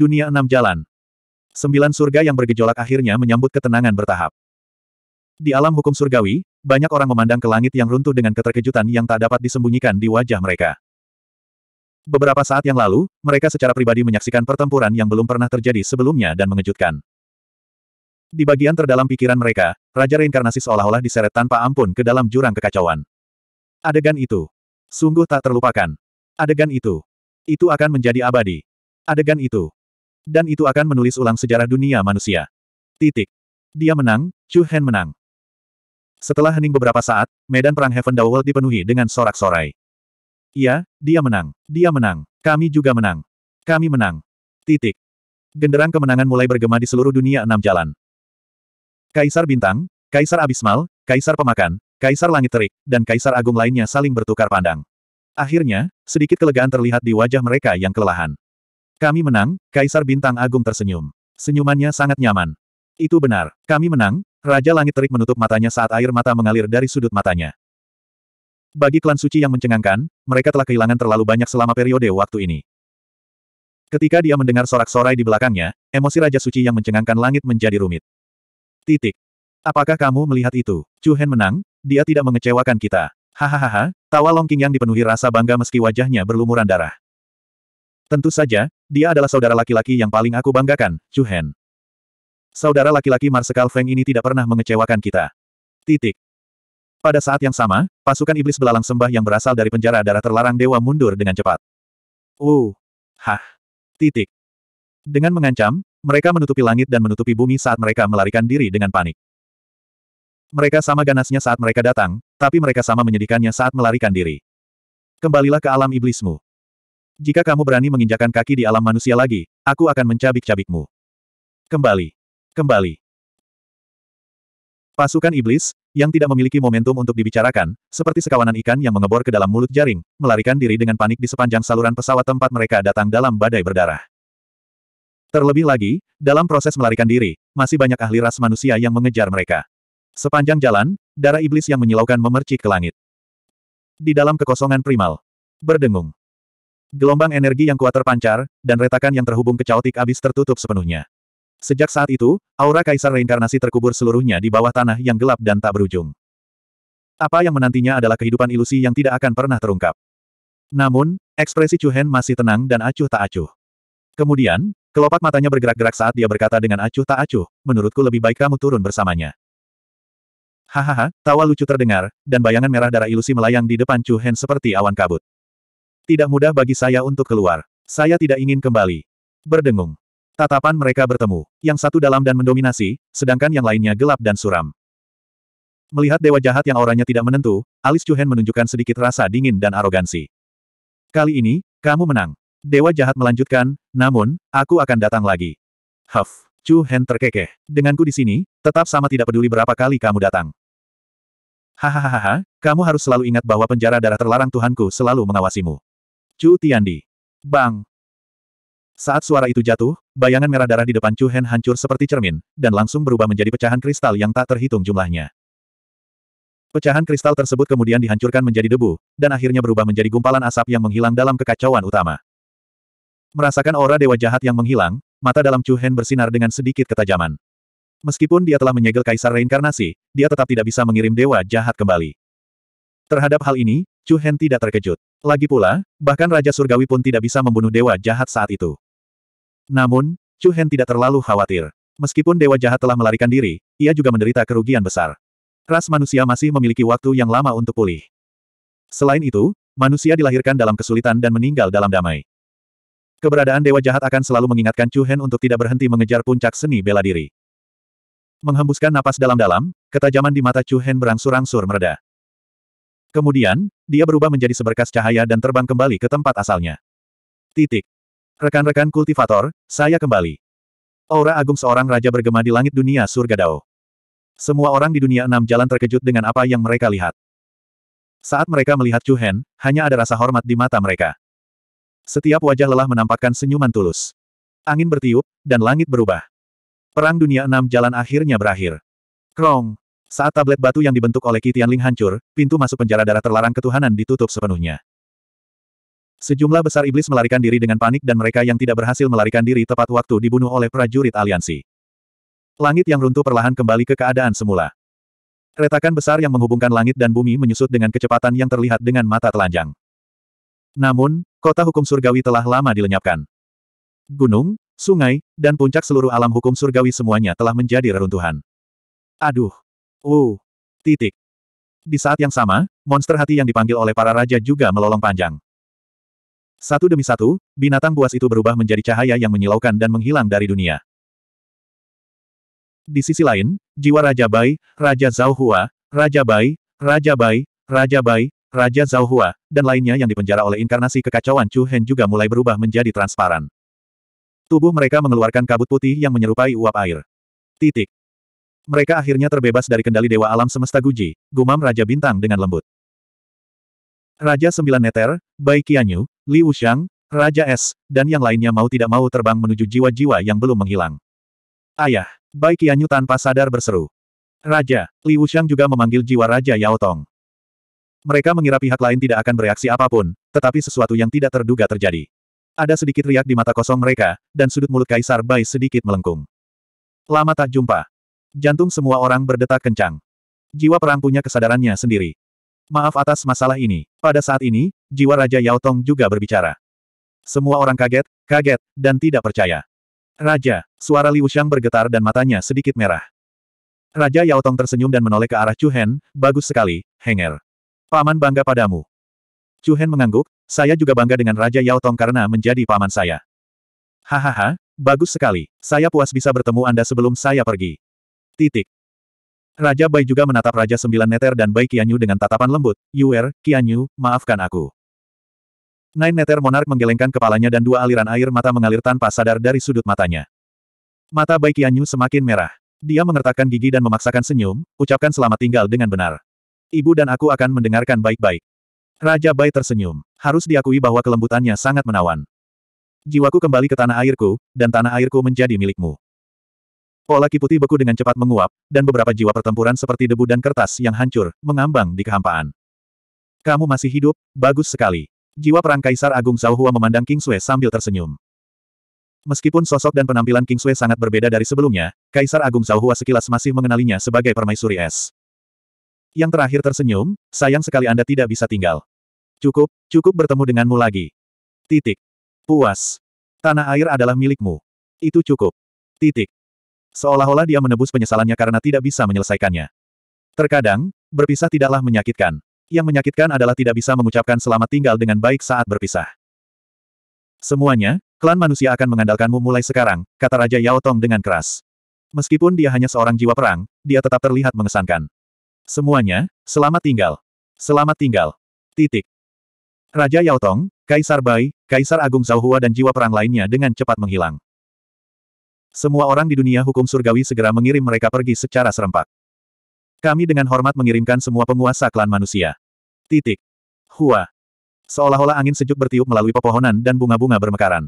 Dunia Enam Jalan. Sembilan surga yang bergejolak akhirnya menyambut ketenangan bertahap. Di alam hukum surgawi, banyak orang memandang ke langit yang runtuh dengan keterkejutan yang tak dapat disembunyikan di wajah mereka. Beberapa saat yang lalu, mereka secara pribadi menyaksikan pertempuran yang belum pernah terjadi sebelumnya dan mengejutkan. Di bagian terdalam pikiran mereka, Raja Reinkarnasi seolah-olah diseret tanpa ampun ke dalam jurang kekacauan. Adegan itu. Sungguh tak terlupakan. Adegan itu. Itu akan menjadi abadi. Adegan itu. Dan itu akan menulis ulang sejarah dunia manusia. Titik. Dia menang, Chu Hen menang. Setelah hening beberapa saat, medan perang Heaven Dao World dipenuhi dengan sorak-sorai. Iya, dia menang. Dia menang. Kami juga menang. Kami menang. Titik. Genderang kemenangan mulai bergema di seluruh dunia enam jalan. Kaisar Bintang, Kaisar Abismal, Kaisar Pemakan, Kaisar Langit Terik, dan Kaisar Agung lainnya saling bertukar pandang. Akhirnya, sedikit kelegaan terlihat di wajah mereka yang kelelahan. Kami menang, Kaisar Bintang Agung tersenyum. Senyumannya sangat nyaman. Itu benar, kami menang, Raja Langit Terik menutup matanya saat air mata mengalir dari sudut matanya. Bagi klan suci yang mencengangkan, mereka telah kehilangan terlalu banyak selama periode waktu ini. Ketika dia mendengar sorak-sorai di belakangnya, emosi Raja Suci yang mencengangkan langit menjadi rumit. Titik. Apakah kamu melihat itu? Chu Hen menang, dia tidak mengecewakan kita. Hahaha, tawa Longking yang dipenuhi rasa bangga meski wajahnya berlumuran darah. Tentu saja, dia adalah saudara laki-laki yang paling aku banggakan, Chu Hen. Saudara laki-laki Marsekal Feng ini tidak pernah mengecewakan kita. Titik. Pada saat yang sama, pasukan iblis belalang sembah yang berasal dari penjara darah terlarang dewa mundur dengan cepat. Uh. Hah. Titik. Dengan mengancam, mereka menutupi langit dan menutupi bumi saat mereka melarikan diri dengan panik. Mereka sama ganasnya saat mereka datang, tapi mereka sama menyedihkannya saat melarikan diri. Kembalilah ke alam iblismu. Jika kamu berani menginjakan kaki di alam manusia lagi, aku akan mencabik-cabikmu. Kembali. Kembali. Pasukan iblis, yang tidak memiliki momentum untuk dibicarakan, seperti sekawanan ikan yang mengebor ke dalam mulut jaring, melarikan diri dengan panik di sepanjang saluran pesawat tempat mereka datang dalam badai berdarah. Terlebih lagi, dalam proses melarikan diri, masih banyak ahli ras manusia yang mengejar mereka. Sepanjang jalan, darah iblis yang menyilaukan memercik ke langit. Di dalam kekosongan primal. Berdengung. Gelombang energi yang kuat terpancar, dan retakan yang terhubung ke caotik abis tertutup sepenuhnya. Sejak saat itu, aura kaisar reinkarnasi terkubur seluruhnya di bawah tanah yang gelap dan tak berujung. Apa yang menantinya adalah kehidupan ilusi yang tidak akan pernah terungkap. Namun, ekspresi Chu Hen masih tenang dan acuh tak acuh. Kemudian, kelopak matanya bergerak-gerak saat dia berkata dengan acuh tak acuh, menurutku lebih baik kamu turun bersamanya. Hahaha, tawa lucu terdengar, dan bayangan merah darah ilusi melayang di depan Chu Hen seperti awan kabut. Tidak mudah bagi saya untuk keluar. Saya tidak ingin kembali. Berdengung. Tatapan mereka bertemu. Yang satu dalam dan mendominasi, sedangkan yang lainnya gelap dan suram. Melihat dewa jahat yang auranya tidak menentu, alis Cuhen menunjukkan sedikit rasa dingin dan arogansi. Kali ini, kamu menang. Dewa jahat melanjutkan, namun, aku akan datang lagi. Huff, Cuhen terkekeh. Denganku di sini, tetap sama tidak peduli berapa kali kamu datang. Hahaha, kamu harus selalu ingat bahwa penjara darah terlarang Tuhanku selalu mengawasimu. Chu Tiandi. Bang! Saat suara itu jatuh, bayangan merah darah di depan Chu Hen hancur seperti cermin, dan langsung berubah menjadi pecahan kristal yang tak terhitung jumlahnya. Pecahan kristal tersebut kemudian dihancurkan menjadi debu, dan akhirnya berubah menjadi gumpalan asap yang menghilang dalam kekacauan utama. Merasakan aura dewa jahat yang menghilang, mata dalam Chu Hen bersinar dengan sedikit ketajaman. Meskipun dia telah menyegel kaisar reinkarnasi, dia tetap tidak bisa mengirim dewa jahat kembali. Terhadap hal ini, Chu Hen tidak terkejut. Lagi pula, bahkan Raja Surgawi pun tidak bisa membunuh dewa jahat saat itu. Namun, Chu Hen tidak terlalu khawatir. Meskipun dewa jahat telah melarikan diri, ia juga menderita kerugian besar. Ras manusia masih memiliki waktu yang lama untuk pulih. Selain itu, manusia dilahirkan dalam kesulitan dan meninggal dalam damai. Keberadaan dewa jahat akan selalu mengingatkan Chu Hen untuk tidak berhenti mengejar puncak seni bela diri. Menghembuskan napas dalam-dalam, ketajaman di mata Chu Hen berangsur-angsur mereda. Kemudian, dia berubah menjadi seberkas cahaya dan terbang kembali ke tempat asalnya. Titik. Rekan-rekan kultivator, saya kembali. Aura agung seorang raja bergema di langit dunia surga Dao. Semua orang di dunia enam jalan terkejut dengan apa yang mereka lihat. Saat mereka melihat Chu Hen, hanya ada rasa hormat di mata mereka. Setiap wajah lelah menampakkan senyuman tulus. Angin bertiup, dan langit berubah. Perang dunia enam jalan akhirnya berakhir. Krong! Saat tablet batu yang dibentuk oleh Qi Tianling hancur, pintu masuk penjara darah terlarang ketuhanan ditutup sepenuhnya. Sejumlah besar iblis melarikan diri dengan panik dan mereka yang tidak berhasil melarikan diri tepat waktu dibunuh oleh prajurit aliansi. Langit yang runtuh perlahan kembali ke keadaan semula. Retakan besar yang menghubungkan langit dan bumi menyusut dengan kecepatan yang terlihat dengan mata telanjang. Namun, kota hukum surgawi telah lama dilenyapkan. Gunung, sungai, dan puncak seluruh alam hukum surgawi semuanya telah menjadi reruntuhan. Aduh! Oh. Titik. Di saat yang sama, monster hati yang dipanggil oleh para raja juga melolong panjang. Satu demi satu, binatang buas itu berubah menjadi cahaya yang menyilaukan dan menghilang dari dunia. Di sisi lain, jiwa Raja Bai, Raja Zhao Hua, Raja Bai, Raja Bai, Raja Bai, Raja Zhao Hua, dan lainnya yang dipenjara oleh inkarnasi kekacauan Chu Hen juga mulai berubah menjadi transparan. Tubuh mereka mengeluarkan kabut putih yang menyerupai uap air. Titik. Mereka akhirnya terbebas dari kendali Dewa Alam Semesta Guji, gumam Raja Bintang dengan lembut. Raja Sembilan Neter, Bai Qianyu, Li Wuxiang, Raja Es, dan yang lainnya mau tidak mau terbang menuju jiwa-jiwa yang belum menghilang. Ayah, Bai Qianyu tanpa sadar berseru. Raja, Li Wuxiang juga memanggil jiwa Raja Yao Tong. Mereka mengira pihak lain tidak akan bereaksi apapun, tetapi sesuatu yang tidak terduga terjadi. Ada sedikit riak di mata kosong mereka, dan sudut mulut Kaisar Bai sedikit melengkung. Lama tak jumpa, Jantung semua orang berdetak kencang. Jiwa perang punya kesadarannya sendiri. Maaf atas masalah ini. Pada saat ini, jiwa Raja Yao Tong juga berbicara. Semua orang kaget, kaget, dan tidak percaya. Raja, suara Liu Shang bergetar dan matanya sedikit merah. Raja Yao Tong tersenyum dan menoleh ke arah Chu Hen, bagus sekali, Henger. Paman bangga padamu. Chu Hen mengangguk, saya juga bangga dengan Raja Yao Tong karena menjadi paman saya. Hahaha, bagus sekali, saya puas bisa bertemu Anda sebelum saya pergi. Titik. Raja Bai juga menatap Raja Sembilan Neter dan Bai Qianyu dengan tatapan lembut. Yuer, Qianyu, maafkan aku. Nine Neter Monark menggelengkan kepalanya dan dua aliran air mata mengalir tanpa sadar dari sudut matanya. Mata Bai Qianyu semakin merah. Dia mengertakkan gigi dan memaksakan senyum, ucapkan selamat tinggal dengan benar. Ibu dan aku akan mendengarkan baik-baik. Raja Bai tersenyum. Harus diakui bahwa kelembutannya sangat menawan. Jiwaku kembali ke tanah airku, dan tanah airku menjadi milikmu. Pola kiputi beku dengan cepat menguap, dan beberapa jiwa pertempuran seperti debu dan kertas yang hancur, mengambang di kehampaan. Kamu masih hidup, bagus sekali. Jiwa perang Kaisar Agung Zhao Hua memandang King Sui sambil tersenyum. Meskipun sosok dan penampilan King Sui sangat berbeda dari sebelumnya, Kaisar Agung Zhao Hua sekilas masih mengenalinya sebagai permaisuri es. Yang terakhir tersenyum, sayang sekali Anda tidak bisa tinggal. Cukup, cukup bertemu denganmu lagi. Titik. Puas. Tanah air adalah milikmu. Itu cukup. Titik. Seolah-olah dia menebus penyesalannya karena tidak bisa menyelesaikannya. Terkadang, berpisah tidaklah menyakitkan. Yang menyakitkan adalah tidak bisa mengucapkan selamat tinggal dengan baik saat berpisah. Semuanya, klan manusia akan mengandalkanmu mulai sekarang, kata Raja Yao Tong dengan keras. Meskipun dia hanya seorang jiwa perang, dia tetap terlihat mengesankan. Semuanya, selamat tinggal. Selamat tinggal. Titik. Raja Yao Tong, Kaisar Bai, Kaisar Agung Zhao Hua dan jiwa perang lainnya dengan cepat menghilang. Semua orang di dunia hukum surgawi segera mengirim mereka pergi secara serempak. Kami dengan hormat mengirimkan semua penguasa klan manusia. Titik. Hua. Seolah-olah angin sejuk bertiup melalui pepohonan dan bunga-bunga bermekaran.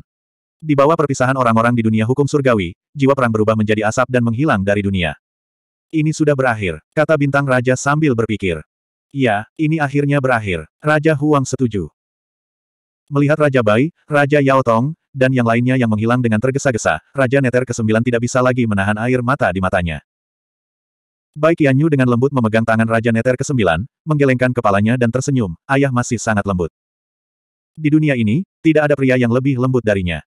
Di bawah perpisahan orang-orang di dunia hukum surgawi, jiwa perang berubah menjadi asap dan menghilang dari dunia. Ini sudah berakhir, kata bintang raja sambil berpikir. Ya, ini akhirnya berakhir. Raja Huang setuju. Melihat Raja Bai, Raja Yao Tong, dan yang lainnya yang menghilang dengan tergesa-gesa, Raja Neter ke-9 tidak bisa lagi menahan air mata di matanya. Bai Qianyu dengan lembut memegang tangan Raja Neter ke-9, menggelengkan kepalanya dan tersenyum, ayah masih sangat lembut. Di dunia ini, tidak ada pria yang lebih lembut darinya.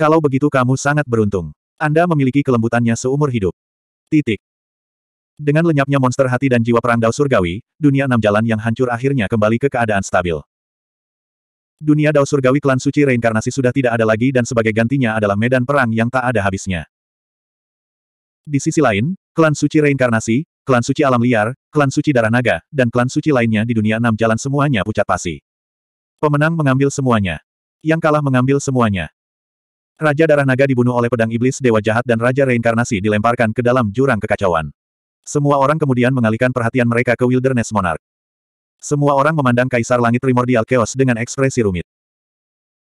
Kalau begitu kamu sangat beruntung. Anda memiliki kelembutannya seumur hidup. Titik. Dengan lenyapnya monster hati dan jiwa perang Dao Surgawi, dunia enam jalan yang hancur akhirnya kembali ke keadaan stabil. Dunia Dao Surgawi klan suci reinkarnasi sudah tidak ada lagi dan sebagai gantinya adalah medan perang yang tak ada habisnya. Di sisi lain, klan suci reinkarnasi, klan suci alam liar, klan suci darah naga, dan klan suci lainnya di dunia enam jalan semuanya pucat pasi. Pemenang mengambil semuanya. Yang kalah mengambil semuanya. Raja darah naga dibunuh oleh pedang iblis dewa jahat dan raja reinkarnasi dilemparkan ke dalam jurang kekacauan. Semua orang kemudian mengalihkan perhatian mereka ke Wilderness Monarch. Semua orang memandang Kaisar Langit Primordial Chaos dengan ekspresi rumit.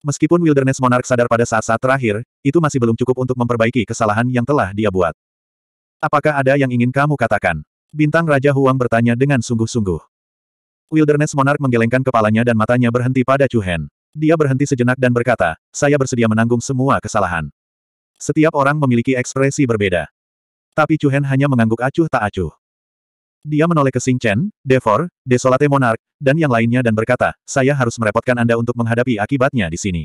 Meskipun Wilderness Monarch sadar pada saat-saat terakhir, itu masih belum cukup untuk memperbaiki kesalahan yang telah dia buat. Apakah ada yang ingin kamu katakan? Bintang Raja Huang bertanya dengan sungguh-sungguh. Wilderness Monarch menggelengkan kepalanya dan matanya berhenti pada Chu Dia berhenti sejenak dan berkata, saya bersedia menanggung semua kesalahan. Setiap orang memiliki ekspresi berbeda. Tapi Chu hanya mengangguk acuh tak acuh. Dia menoleh ke Sing Chen, Devor, Desolate Monarch, dan yang lainnya dan berkata, saya harus merepotkan Anda untuk menghadapi akibatnya di sini.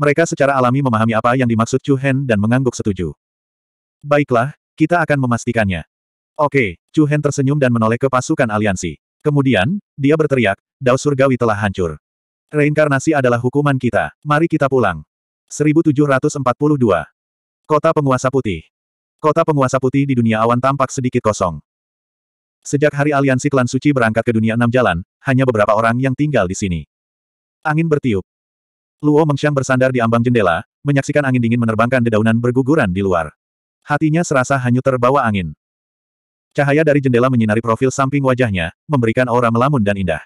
Mereka secara alami memahami apa yang dimaksud Chu Hen dan mengangguk setuju. Baiklah, kita akan memastikannya. Oke, Chu Hen tersenyum dan menoleh ke pasukan aliansi. Kemudian, dia berteriak, Dao Surgawi telah hancur. Reinkarnasi adalah hukuman kita, mari kita pulang. 1742. Kota Penguasa Putih Kota Penguasa Putih di dunia awan tampak sedikit kosong. Sejak hari aliansi klan suci berangkat ke dunia enam jalan, hanya beberapa orang yang tinggal di sini. Angin bertiup. Luo Mengxiang bersandar di ambang jendela, menyaksikan angin dingin menerbangkan dedaunan berguguran di luar. Hatinya serasa hanyut terbawa angin. Cahaya dari jendela menyinari profil samping wajahnya, memberikan aura melamun dan indah.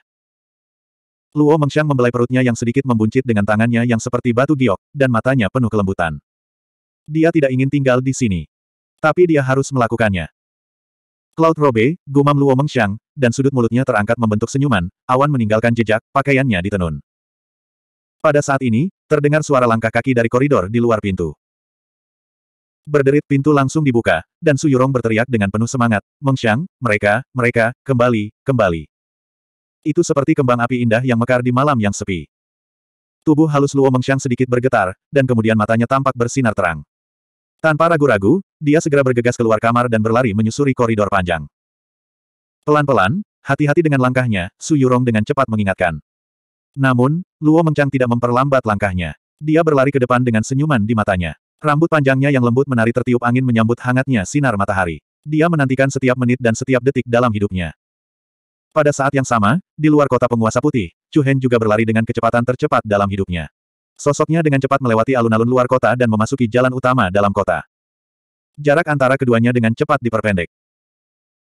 Luo Mengxiang membelai perutnya yang sedikit membuncit dengan tangannya yang seperti batu giok, dan matanya penuh kelembutan. Dia tidak ingin tinggal di sini. Tapi dia harus melakukannya. Cloud Robe, gumam Luo Mengxiang, dan sudut mulutnya terangkat membentuk senyuman, Awan meninggalkan jejak, pakaiannya ditenun. Pada saat ini, terdengar suara langkah kaki dari koridor di luar pintu. Berderit pintu langsung dibuka, dan Su Yurong berteriak dengan penuh semangat, Mengxiang, mereka, mereka, kembali, kembali. Itu seperti kembang api indah yang mekar di malam yang sepi. Tubuh halus Luo Mengxiang sedikit bergetar, dan kemudian matanya tampak bersinar terang. Tanpa ragu-ragu, dia segera bergegas keluar kamar dan berlari menyusuri koridor panjang. Pelan-pelan, hati-hati dengan langkahnya, Su Yurong dengan cepat mengingatkan. Namun, Luo Mengchang tidak memperlambat langkahnya. Dia berlari ke depan dengan senyuman di matanya. Rambut panjangnya yang lembut menari tertiup angin menyambut hangatnya sinar matahari. Dia menantikan setiap menit dan setiap detik dalam hidupnya. Pada saat yang sama, di luar kota penguasa putih, Chu Hen juga berlari dengan kecepatan tercepat dalam hidupnya. Sosoknya dengan cepat melewati alun-alun luar kota dan memasuki jalan utama dalam kota. Jarak antara keduanya dengan cepat diperpendek.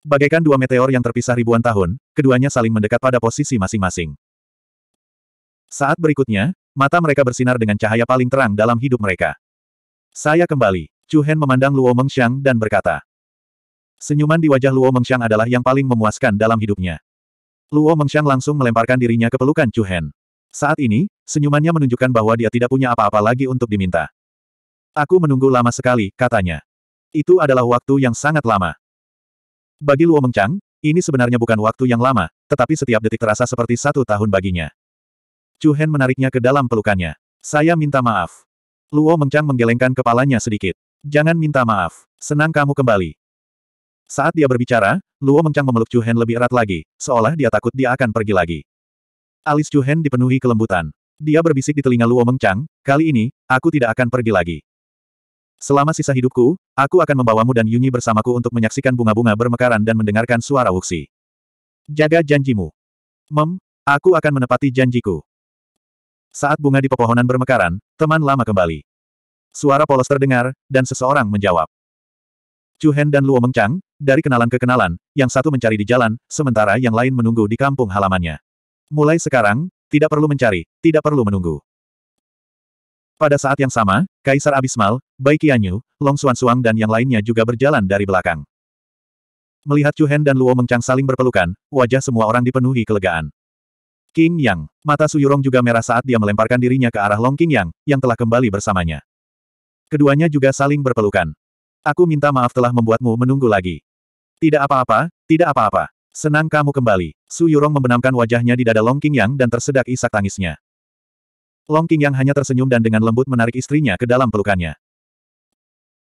Bagaikan dua meteor yang terpisah ribuan tahun, keduanya saling mendekat pada posisi masing-masing. Saat berikutnya, mata mereka bersinar dengan cahaya paling terang dalam hidup mereka. Saya kembali. Chu Hen memandang Luo Mengxiang dan berkata. Senyuman di wajah Luo Mengxiang adalah yang paling memuaskan dalam hidupnya. Luo Mengxiang langsung melemparkan dirinya ke pelukan Chu Hen. Saat ini, senyumannya menunjukkan bahwa dia tidak punya apa-apa lagi untuk diminta. Aku menunggu lama sekali, katanya. Itu adalah waktu yang sangat lama. Bagi Luo Mengchang, ini sebenarnya bukan waktu yang lama, tetapi setiap detik terasa seperti satu tahun baginya. Chu Hen menariknya ke dalam pelukannya. Saya minta maaf. Luo Mengchang menggelengkan kepalanya sedikit. Jangan minta maaf. Senang kamu kembali. Saat dia berbicara, Luo Mengchang memeluk Chu Hen lebih erat lagi, seolah dia takut dia akan pergi lagi. Alis Chuhen dipenuhi kelembutan. Dia berbisik di telinga Luo Mengchang. kali ini, aku tidak akan pergi lagi. Selama sisa hidupku, aku akan membawamu dan Yunyi bersamaku untuk menyaksikan bunga-bunga bermekaran dan mendengarkan suara wuxi. Jaga janjimu. Mem, aku akan menepati janjiku. Saat bunga di pepohonan bermekaran, teman lama kembali. Suara polos terdengar, dan seseorang menjawab. Chu dan Luo Mengchang, dari kenalan ke kenalan, yang satu mencari di jalan, sementara yang lain menunggu di kampung halamannya. Mulai sekarang, tidak perlu mencari, tidak perlu menunggu. Pada saat yang sama, Kaisar Abismal, Bai Qianyu, Long Suang dan yang lainnya juga berjalan dari belakang. Melihat Chu Hen dan Luo Mengchang saling berpelukan, wajah semua orang dipenuhi kelegaan. King Yang, mata Yurong juga merah saat dia melemparkan dirinya ke arah Long King Yang, yang telah kembali bersamanya. Keduanya juga saling berpelukan. Aku minta maaf telah membuatmu menunggu lagi. Tidak apa-apa, tidak apa-apa. Senang kamu kembali. Su Yurong membenamkan wajahnya di dada Long Qingyang dan tersedak isak tangisnya. Long Qingyang hanya tersenyum dan dengan lembut menarik istrinya ke dalam pelukannya.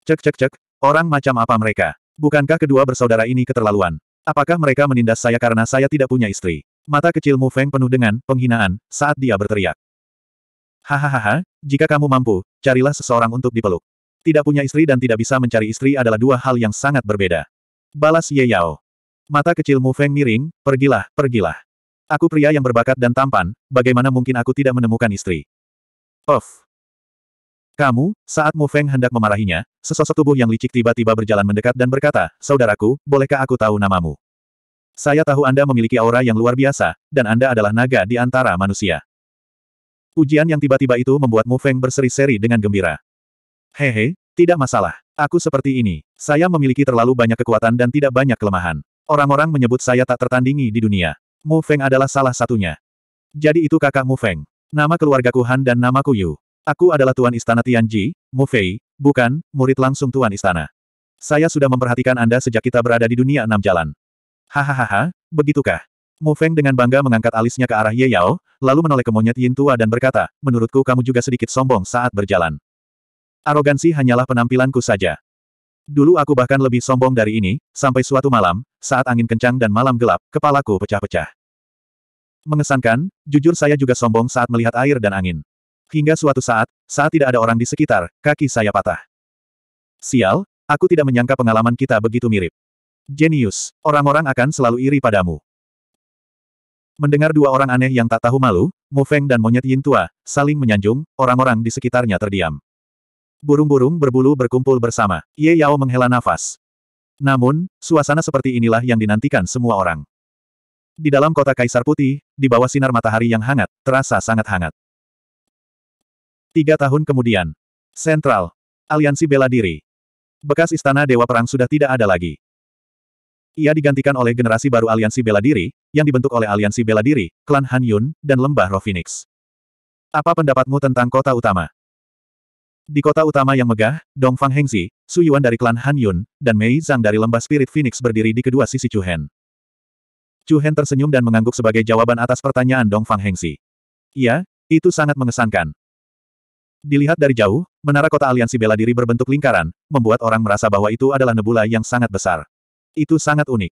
Cek cek cek, orang macam apa mereka? Bukankah kedua bersaudara ini keterlaluan? Apakah mereka menindas saya karena saya tidak punya istri? Mata kecil Mu Feng penuh dengan penghinaan saat dia berteriak. Hahaha, jika kamu mampu, carilah seseorang untuk dipeluk. Tidak punya istri dan tidak bisa mencari istri adalah dua hal yang sangat berbeda. Balas Ye Yao. Mata kecil Mu Feng miring, pergilah, pergilah. Aku pria yang berbakat dan tampan, bagaimana mungkin aku tidak menemukan istri? Of. Kamu, saat Mu Feng hendak memarahinya, sesosok tubuh yang licik tiba-tiba berjalan mendekat dan berkata, Saudaraku, bolehkah aku tahu namamu? Saya tahu Anda memiliki aura yang luar biasa, dan Anda adalah naga di antara manusia. Ujian yang tiba-tiba itu membuat Mu Feng berseri-seri dengan gembira. Hehe, tidak masalah. Aku seperti ini. Saya memiliki terlalu banyak kekuatan dan tidak banyak kelemahan. Orang-orang menyebut saya tak tertandingi di dunia. Mu Feng adalah salah satunya. Jadi itu kakak Mu Feng. Nama keluargaku Han dan namaku Yu. Aku adalah Tuan Istana Tianji, Mu Fei, bukan, murid langsung Tuan Istana. Saya sudah memperhatikan Anda sejak kita berada di dunia enam jalan. Hahaha, begitukah? Mu Feng dengan bangga mengangkat alisnya ke arah Ye Yao, lalu menoleh ke monyet Yin Tua dan berkata, menurutku kamu juga sedikit sombong saat berjalan. Arogansi hanyalah penampilanku saja. Dulu aku bahkan lebih sombong dari ini, sampai suatu malam, saat angin kencang dan malam gelap, kepalaku pecah-pecah. Mengesankan, jujur saya juga sombong saat melihat air dan angin. Hingga suatu saat, saat tidak ada orang di sekitar, kaki saya patah. Sial, aku tidak menyangka pengalaman kita begitu mirip. Genius, orang-orang akan selalu iri padamu. Mendengar dua orang aneh yang tak tahu malu, Mu Feng dan monyet Yin tua, saling menyanjung, orang-orang di sekitarnya terdiam. Burung-burung berbulu berkumpul bersama. Ye Yao menghela nafas. Namun, suasana seperti inilah yang dinantikan semua orang. Di dalam kota Kaisar Putih, di bawah sinar matahari yang hangat, terasa sangat hangat. Tiga tahun kemudian. Sentral. Aliansi Bela Diri. Bekas Istana Dewa Perang sudah tidak ada lagi. Ia digantikan oleh generasi baru Aliansi Bela Diri, yang dibentuk oleh Aliansi Bela Diri, klan Han Yun, dan Lembah Rovinix. Apa pendapatmu tentang kota utama? Di kota utama yang megah, Dongfang Hengzi, Su Yuan dari klan Han Yun, dan Mei Zhang dari lembah Spirit Phoenix berdiri di kedua sisi Chu Hen. Chu Hen tersenyum dan mengangguk sebagai jawaban atas pertanyaan Dongfang Hengzi. Iya, itu sangat mengesankan. Dilihat dari jauh, menara kota aliansi bela diri berbentuk lingkaran, membuat orang merasa bahwa itu adalah nebula yang sangat besar. Itu sangat unik.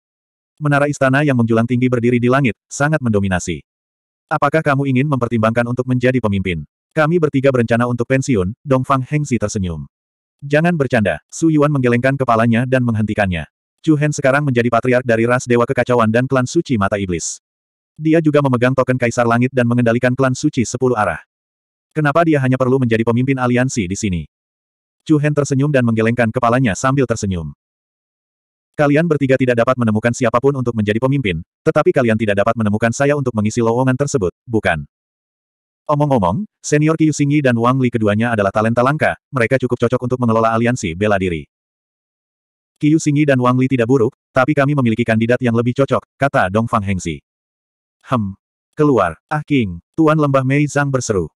Menara istana yang menjulang tinggi berdiri di langit, sangat mendominasi. Apakah kamu ingin mempertimbangkan untuk menjadi pemimpin? Kami bertiga berencana untuk pensiun, Dong Fang Hengsi tersenyum. Jangan bercanda, Su Yuan menggelengkan kepalanya dan menghentikannya. Chu Hen sekarang menjadi patriark dari ras Dewa Kekacauan dan klan suci Mata Iblis. Dia juga memegang token Kaisar Langit dan mengendalikan klan suci sepuluh arah. Kenapa dia hanya perlu menjadi pemimpin aliansi di sini? Chu Hen tersenyum dan menggelengkan kepalanya sambil tersenyum. Kalian bertiga tidak dapat menemukan siapapun untuk menjadi pemimpin, tetapi kalian tidak dapat menemukan saya untuk mengisi lowongan tersebut, bukan? Omong-omong, senior Qiu Xingyi dan Wang Li keduanya adalah talenta langka, mereka cukup cocok untuk mengelola aliansi bela diri. Qiu Xingyi dan Wang Li tidak buruk, tapi kami memiliki kandidat yang lebih cocok, kata Dong Fang Hengsi. Hem. Keluar, Ah King, Tuan Lembah Mei Zhang berseru.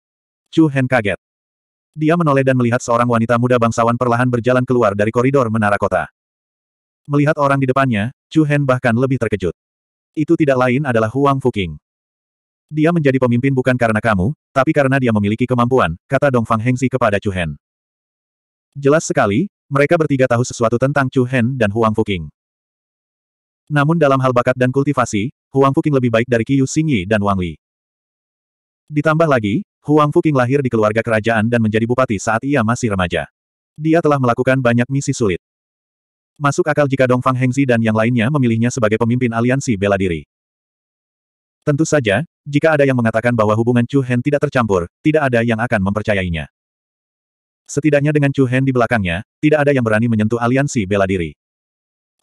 Chu Hen kaget. Dia menoleh dan melihat seorang wanita muda bangsawan perlahan berjalan keluar dari koridor menara kota. Melihat orang di depannya, Chu Hen bahkan lebih terkejut. Itu tidak lain adalah Huang Fuqing. Dia menjadi pemimpin bukan karena kamu, tapi karena dia memiliki kemampuan, kata Dong Fang Hengzi kepada Chu Hen. Jelas sekali, mereka bertiga tahu sesuatu tentang Chu Hen dan Huang Fuking. Namun dalam hal bakat dan kultivasi, Huang Fuking lebih baik dari Qiyu Xingyi dan Wang Li. Ditambah lagi, Huang Fuking lahir di keluarga kerajaan dan menjadi bupati saat ia masih remaja. Dia telah melakukan banyak misi sulit. Masuk akal jika Dong Fang Hengzi dan yang lainnya memilihnya sebagai pemimpin aliansi bela diri. Tentu saja, jika ada yang mengatakan bahwa hubungan Chu Hen tidak tercampur, tidak ada yang akan mempercayainya. Setidaknya dengan Chu Hen di belakangnya, tidak ada yang berani menyentuh aliansi bela diri.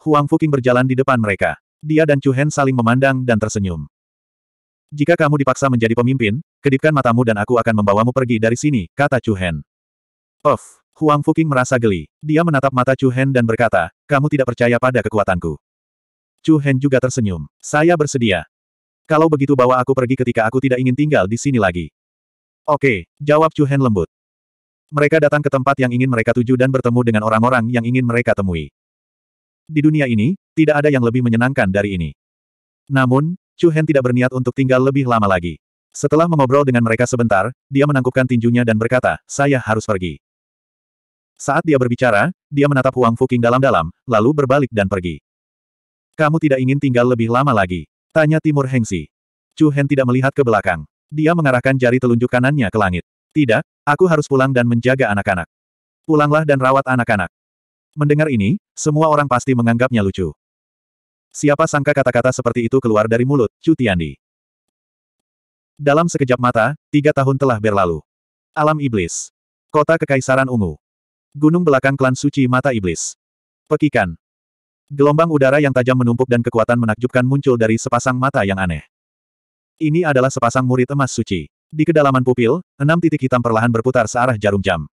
Huang Fuqing berjalan di depan mereka. Dia dan Chu Hen saling memandang dan tersenyum. Jika kamu dipaksa menjadi pemimpin, kedipkan matamu dan aku akan membawamu pergi dari sini, kata Chu Hen. Of, Huang Fuqing merasa geli. Dia menatap mata Chu Hen dan berkata, kamu tidak percaya pada kekuatanku. Chu Hen juga tersenyum. Saya bersedia. Kalau begitu bawa aku pergi ketika aku tidak ingin tinggal di sini lagi. Oke, jawab Chu Hen lembut. Mereka datang ke tempat yang ingin mereka tuju dan bertemu dengan orang-orang yang ingin mereka temui. Di dunia ini, tidak ada yang lebih menyenangkan dari ini. Namun, Chu Hen tidak berniat untuk tinggal lebih lama lagi. Setelah mengobrol dengan mereka sebentar, dia menangkupkan tinjunya dan berkata, saya harus pergi. Saat dia berbicara, dia menatap Huang Fuking dalam-dalam, lalu berbalik dan pergi. Kamu tidak ingin tinggal lebih lama lagi. Tanya Timur Hengsi. Chu Hen tidak melihat ke belakang. Dia mengarahkan jari telunjuk kanannya ke langit. Tidak, aku harus pulang dan menjaga anak-anak. Pulanglah dan rawat anak-anak. Mendengar ini, semua orang pasti menganggapnya lucu. Siapa sangka kata-kata seperti itu keluar dari mulut, Chu Tiandi. Dalam sekejap mata, tiga tahun telah berlalu. Alam Iblis. Kota Kekaisaran Ungu. Gunung belakang klan suci mata iblis. Pekikan. Gelombang udara yang tajam menumpuk dan kekuatan menakjubkan muncul dari sepasang mata yang aneh. Ini adalah sepasang murid emas suci. Di kedalaman pupil, enam titik hitam perlahan berputar searah jarum jam.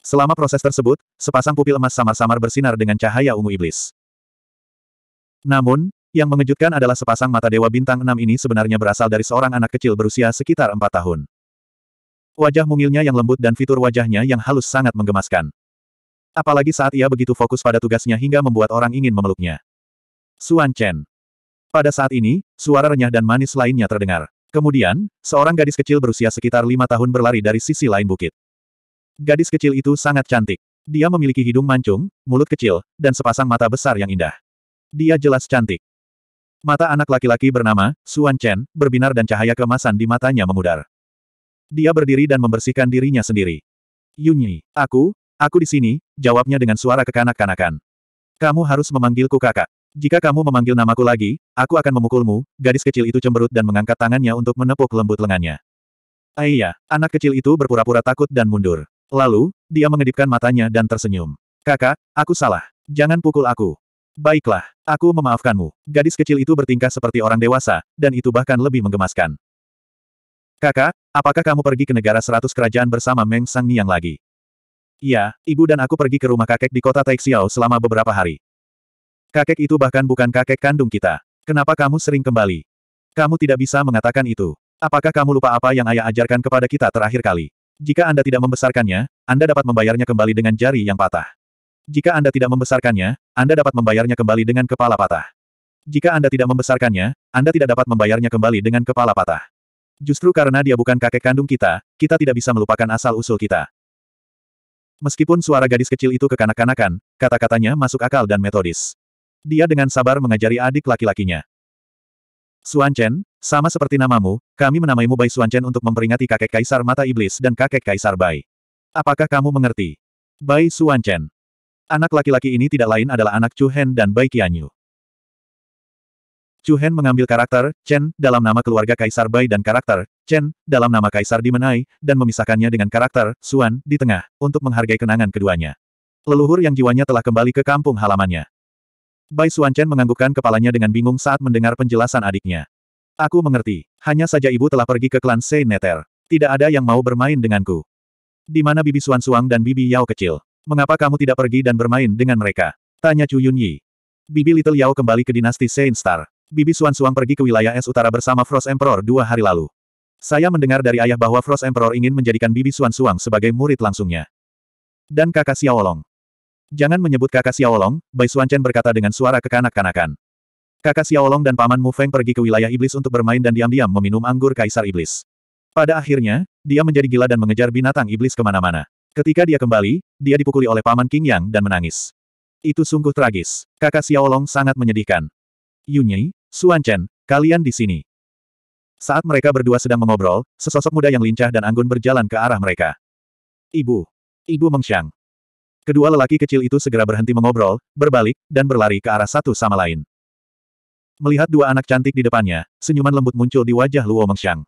Selama proses tersebut, sepasang pupil emas samar-samar bersinar dengan cahaya ungu iblis. Namun, yang mengejutkan adalah sepasang mata dewa bintang enam ini sebenarnya berasal dari seorang anak kecil berusia sekitar empat tahun. Wajah mungilnya yang lembut dan fitur wajahnya yang halus sangat menggemaskan. Apalagi saat ia begitu fokus pada tugasnya hingga membuat orang ingin memeluknya. Suan Chen. Pada saat ini, suara renyah dan manis lainnya terdengar. Kemudian, seorang gadis kecil berusia sekitar lima tahun berlari dari sisi lain bukit. Gadis kecil itu sangat cantik. Dia memiliki hidung mancung, mulut kecil, dan sepasang mata besar yang indah. Dia jelas cantik. Mata anak laki-laki bernama, Suan Chen, berbinar dan cahaya kemasan di matanya memudar. Dia berdiri dan membersihkan dirinya sendiri. Yunyi, aku, Aku di sini, jawabnya dengan suara kekanak-kanakan. Kamu harus memanggilku kakak. Jika kamu memanggil namaku lagi, aku akan memukulmu, gadis kecil itu cemberut dan mengangkat tangannya untuk menepuk lembut lengannya. Aiyah, ah anak kecil itu berpura-pura takut dan mundur. Lalu, dia mengedipkan matanya dan tersenyum. Kakak, aku salah. Jangan pukul aku. Baiklah, aku memaafkanmu. Gadis kecil itu bertingkah seperti orang dewasa, dan itu bahkan lebih menggemaskan. Kakak, apakah kamu pergi ke negara seratus kerajaan bersama Meng Sang Niang lagi? Iya, ibu dan aku pergi ke rumah kakek di kota Taixiao selama beberapa hari. Kakek itu bahkan bukan kakek kandung kita. Kenapa kamu sering kembali? Kamu tidak bisa mengatakan itu. Apakah kamu lupa apa yang ayah ajarkan kepada kita terakhir kali? Jika Anda tidak membesarkannya, Anda dapat membayarnya kembali dengan jari yang patah. Jika Anda tidak membesarkannya, Anda dapat membayarnya kembali dengan kepala patah. Jika Anda tidak membesarkannya, Anda tidak dapat membayarnya kembali dengan kepala patah. Justru karena dia bukan kakek kandung kita, kita tidak bisa melupakan asal-usul kita. Meskipun suara gadis kecil itu kekanak-kanakan, kata-katanya masuk akal dan metodis. Dia dengan sabar mengajari adik laki-lakinya. Suan Chen, sama seperti namamu, kami menamaimu Bai Suan Chen untuk memperingati kakek kaisar mata iblis dan kakek kaisar Bai. Apakah kamu mengerti? Bai Suan Chen. Anak laki-laki ini tidak lain adalah anak Chu Hen dan Bai Qianyu. Chu Hen mengambil karakter, Chen, dalam nama keluarga Kaisar Bai dan karakter, Chen, dalam nama Kaisar Dimenai, dan memisahkannya dengan karakter, Suan di tengah, untuk menghargai kenangan keduanya. Leluhur yang jiwanya telah kembali ke kampung halamannya. Bai Suan Chen menganggukkan kepalanya dengan bingung saat mendengar penjelasan adiknya. Aku mengerti, hanya saja ibu telah pergi ke klan Sei Neter. Tidak ada yang mau bermain denganku. Di mana Bibi Suan Suang dan Bibi Yao kecil? Mengapa kamu tidak pergi dan bermain dengan mereka? Tanya Chu Yunyi. Bibi Little Yao kembali ke dinasti Saint Star. Bibi Suan Suang pergi ke wilayah es utara bersama Frost Emperor dua hari lalu. Saya mendengar dari ayah bahwa Frost Emperor ingin menjadikan Bibi Suan Suang sebagai murid langsungnya. Dan kakak Xiaolong. Jangan menyebut kakak Xiaolong, Bai Suan Chen berkata dengan suara kekanak-kanakan. Kakak Xiaolong dan paman Mu Feng pergi ke wilayah iblis untuk bermain dan diam-diam meminum anggur kaisar iblis. Pada akhirnya, dia menjadi gila dan mengejar binatang iblis kemana-mana. Ketika dia kembali, dia dipukuli oleh paman King Yang dan menangis. Itu sungguh tragis. Kakak Xiaolong sangat menyedihkan. Yunyi, Suan Chen, kalian di sini. Saat mereka berdua sedang mengobrol, sesosok muda yang lincah dan anggun berjalan ke arah mereka. Ibu. Ibu Mengxiang. Kedua lelaki kecil itu segera berhenti mengobrol, berbalik, dan berlari ke arah satu sama lain. Melihat dua anak cantik di depannya, senyuman lembut muncul di wajah Luo Mengxiang.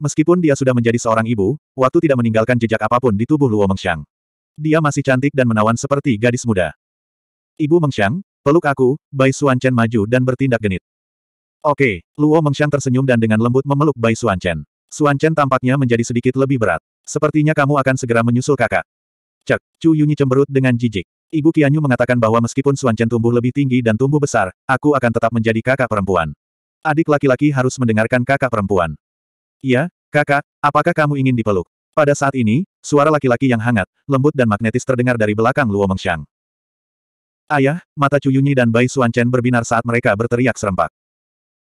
Meskipun dia sudah menjadi seorang ibu, waktu tidak meninggalkan jejak apapun di tubuh Luo Mengxiang. Dia masih cantik dan menawan seperti gadis muda. Ibu Mengxiang, peluk aku, Bai Suan Chen maju dan bertindak genit. Oke, Luo Mengshan tersenyum dan dengan lembut memeluk Bai Suanchen. Suanchen tampaknya menjadi sedikit lebih berat. Sepertinya kamu akan segera menyusul kakak. Cek, Chu Yunyi cemberut dengan jijik. Ibu Qianyu mengatakan bahwa meskipun Suanchen tumbuh lebih tinggi dan tumbuh besar, aku akan tetap menjadi kakak perempuan. Adik laki-laki harus mendengarkan kakak perempuan. Iya, kakak, apakah kamu ingin dipeluk? Pada saat ini, suara laki-laki yang hangat, lembut dan magnetis terdengar dari belakang Luo Mengshang. Ayah, mata Chu Cuyunyi dan Bai Suanchen berbinar saat mereka berteriak serempak.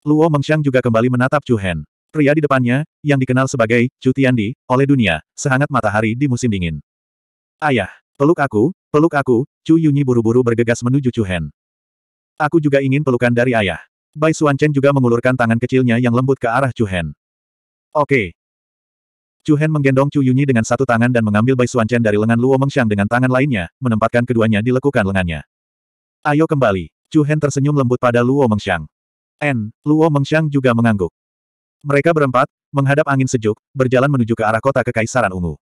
Luo Mengxiang juga kembali menatap Chu Hen. Pria di depannya, yang dikenal sebagai Chu Tiandi, oleh dunia, sehangat matahari di musim dingin. Ayah, peluk aku, peluk aku, Chu Yunyi buru-buru bergegas menuju Chu Hen. Aku juga ingin pelukan dari ayah. Bai Xuan Chen juga mengulurkan tangan kecilnya yang lembut ke arah Chu Hen. Oke. Chu Hen menggendong Chu Yunyi dengan satu tangan dan mengambil Bai Xuan Chen dari lengan Luo Mengxiang dengan tangan lainnya, menempatkan keduanya di lekukan lengannya. Ayo kembali. Chu Hen tersenyum lembut pada Luo Mengxiang. N. Luo Mengxiang juga mengangguk. Mereka berempat, menghadap angin sejuk, berjalan menuju ke arah kota Kekaisaran Ungu.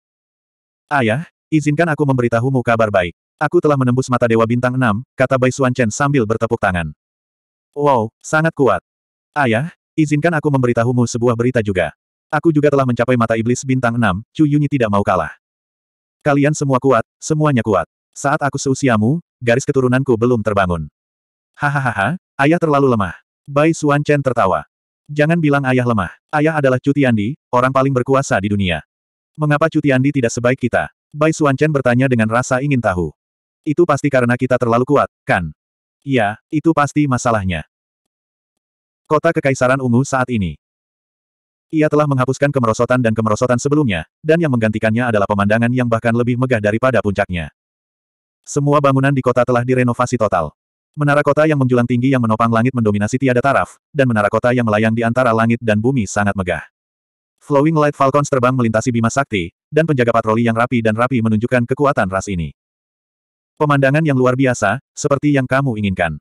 Ayah, izinkan aku memberitahumu kabar baik. Aku telah menembus mata Dewa Bintang 6, kata Bai Xuan Chen sambil bertepuk tangan. Wow, sangat kuat. Ayah, izinkan aku memberitahumu sebuah berita juga. Aku juga telah mencapai mata iblis bintang 6, Chu Yunyi tidak mau kalah. Kalian semua kuat, semuanya kuat. Saat aku seusiamu, garis keturunanku belum terbangun. Hahaha, ayah terlalu lemah. Bai Suan Chen tertawa. Jangan bilang ayah lemah. Ayah adalah Andi, orang paling berkuasa di dunia. Mengapa Andi tidak sebaik kita? Bai Suan Chen bertanya dengan rasa ingin tahu. Itu pasti karena kita terlalu kuat, kan? Iya, itu pasti masalahnya. Kota Kekaisaran Ungu saat ini. Ia telah menghapuskan kemerosotan dan kemerosotan sebelumnya, dan yang menggantikannya adalah pemandangan yang bahkan lebih megah daripada puncaknya. Semua bangunan di kota telah direnovasi total. Menara kota yang menjulang tinggi yang menopang langit mendominasi tiada taraf, dan menara kota yang melayang di antara langit dan bumi sangat megah. Flowing Light Falcons terbang melintasi Bima Sakti, dan penjaga patroli yang rapi dan rapi menunjukkan kekuatan ras ini. Pemandangan yang luar biasa, seperti yang kamu inginkan.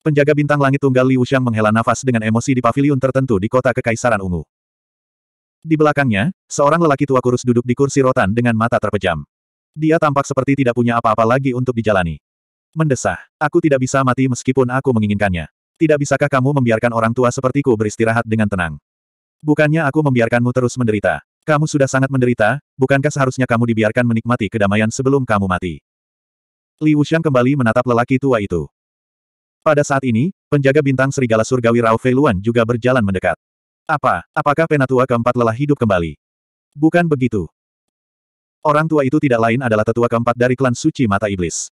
Penjaga bintang langit tunggal Liu Xiang menghela nafas dengan emosi di pavilion tertentu di kota Kekaisaran Ungu. Di belakangnya, seorang lelaki tua kurus duduk di kursi rotan dengan mata terpejam. Dia tampak seperti tidak punya apa-apa lagi untuk dijalani. Mendesah. Aku tidak bisa mati meskipun aku menginginkannya. Tidak bisakah kamu membiarkan orang tua sepertiku beristirahat dengan tenang? Bukannya aku membiarkanmu terus menderita. Kamu sudah sangat menderita, bukankah seharusnya kamu dibiarkan menikmati kedamaian sebelum kamu mati? Li Wuxiang kembali menatap lelaki tua itu. Pada saat ini, penjaga bintang serigala surgawi Rao Fei Luan juga berjalan mendekat. Apa, apakah penatua keempat lelah hidup kembali? Bukan begitu. Orang tua itu tidak lain adalah tetua keempat dari klan suci mata iblis.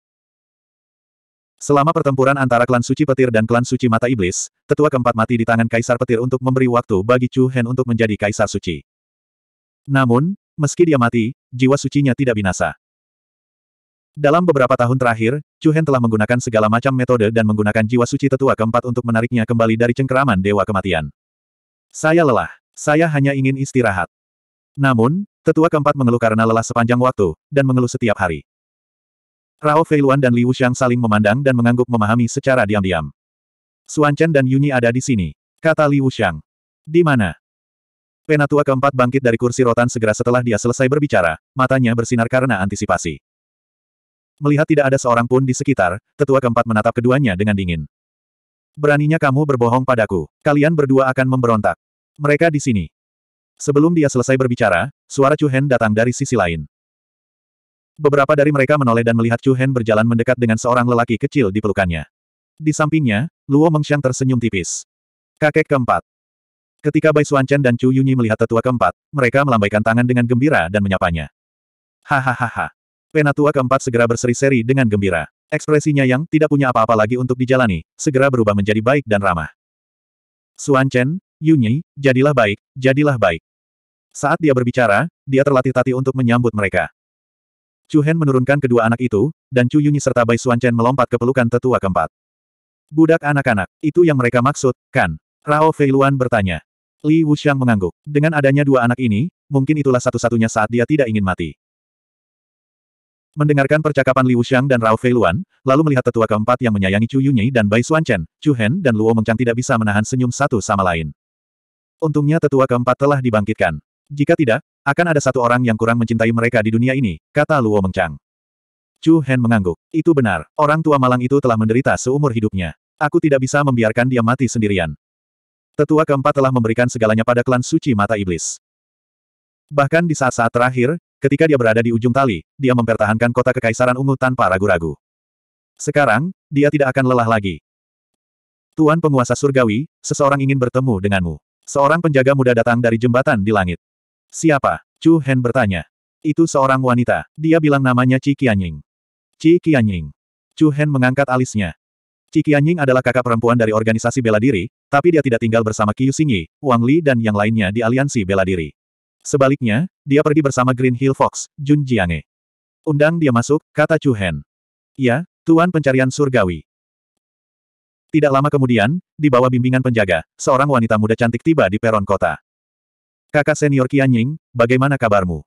Selama pertempuran antara klan suci petir dan klan suci mata iblis, tetua keempat mati di tangan kaisar petir untuk memberi waktu bagi Chu Hen untuk menjadi kaisar suci. Namun, meski dia mati, jiwa sucinya tidak binasa. Dalam beberapa tahun terakhir, Chu Hen telah menggunakan segala macam metode dan menggunakan jiwa suci tetua keempat untuk menariknya kembali dari cengkeraman dewa kematian. Saya lelah. Saya hanya ingin istirahat. Namun, tetua keempat mengeluh karena lelah sepanjang waktu, dan mengeluh setiap hari. Rao Feiluan dan Liu Xiang saling memandang dan mengangguk memahami secara diam-diam. Suan Chen dan Yunyi ada di sini, kata Liu Xiang. Di mana? Penatua keempat bangkit dari kursi rotan segera setelah dia selesai berbicara, matanya bersinar karena antisipasi. Melihat tidak ada seorang pun di sekitar, tetua keempat menatap keduanya dengan dingin. Beraninya kamu berbohong padaku. Kalian berdua akan memberontak. Mereka di sini. Sebelum dia selesai berbicara, suara Chu Hen datang dari sisi lain. Beberapa dari mereka menoleh dan melihat Chu Hen berjalan mendekat dengan seorang lelaki kecil di pelukannya. Di sampingnya, Luo Mengxiang tersenyum tipis. Kakek keempat. Ketika Bai Suanchen dan Chu Yunyi melihat tetua keempat, mereka melambaikan tangan dengan gembira dan menyapanya. Hahaha. Penatua keempat segera berseri-seri dengan gembira. Ekspresinya yang tidak punya apa-apa lagi untuk dijalani, segera berubah menjadi baik dan ramah. Suanchen, Yunyi, jadilah baik, jadilah baik. Saat dia berbicara, dia terlatih tati untuk menyambut mereka. Chu Hen menurunkan kedua anak itu, dan Chu Yunyi serta Bai Xuanchen melompat ke pelukan tetua keempat. Budak anak-anak, itu yang mereka maksud, kan? Rao Feiluan bertanya. Li Wuxiang mengangguk. Dengan adanya dua anak ini, mungkin itulah satu-satunya saat dia tidak ingin mati. Mendengarkan percakapan Li Wuxiang dan Rao Feiluan, lalu melihat tetua keempat yang menyayangi Chu Yunyi dan Bai Xuanchen, Chu Hen dan Luo Mengchang tidak bisa menahan senyum satu sama lain. Untungnya tetua keempat telah dibangkitkan. Jika tidak, akan ada satu orang yang kurang mencintai mereka di dunia ini, kata Luo Mengchang. Chu Hen mengangguk. Itu benar, orang tua malang itu telah menderita seumur hidupnya. Aku tidak bisa membiarkan dia mati sendirian. Tetua keempat telah memberikan segalanya pada klan suci mata iblis. Bahkan di saat-saat terakhir, ketika dia berada di ujung tali, dia mempertahankan kota kekaisaran ungu tanpa ragu-ragu. Sekarang, dia tidak akan lelah lagi. Tuan penguasa surgawi, seseorang ingin bertemu denganmu. Seorang penjaga muda datang dari jembatan di langit. Siapa? Chu Hen bertanya. Itu seorang wanita. Dia bilang namanya Chi Qianying. Chi Qianying. Chu Hen mengangkat alisnya. Chi Qianying adalah kakak perempuan dari organisasi bela diri, tapi dia tidak tinggal bersama Qiu Xingyi, Wang Li dan yang lainnya di aliansi bela diri. Sebaliknya, dia pergi bersama Green Hill Fox, Jun Jiange. Undang dia masuk, kata Chu Hen. Ya, Tuan Pencarian Surgawi. Tidak lama kemudian, di bawah bimbingan penjaga, seorang wanita muda cantik tiba di peron kota. Kakak senior Qian Ying, bagaimana kabarmu?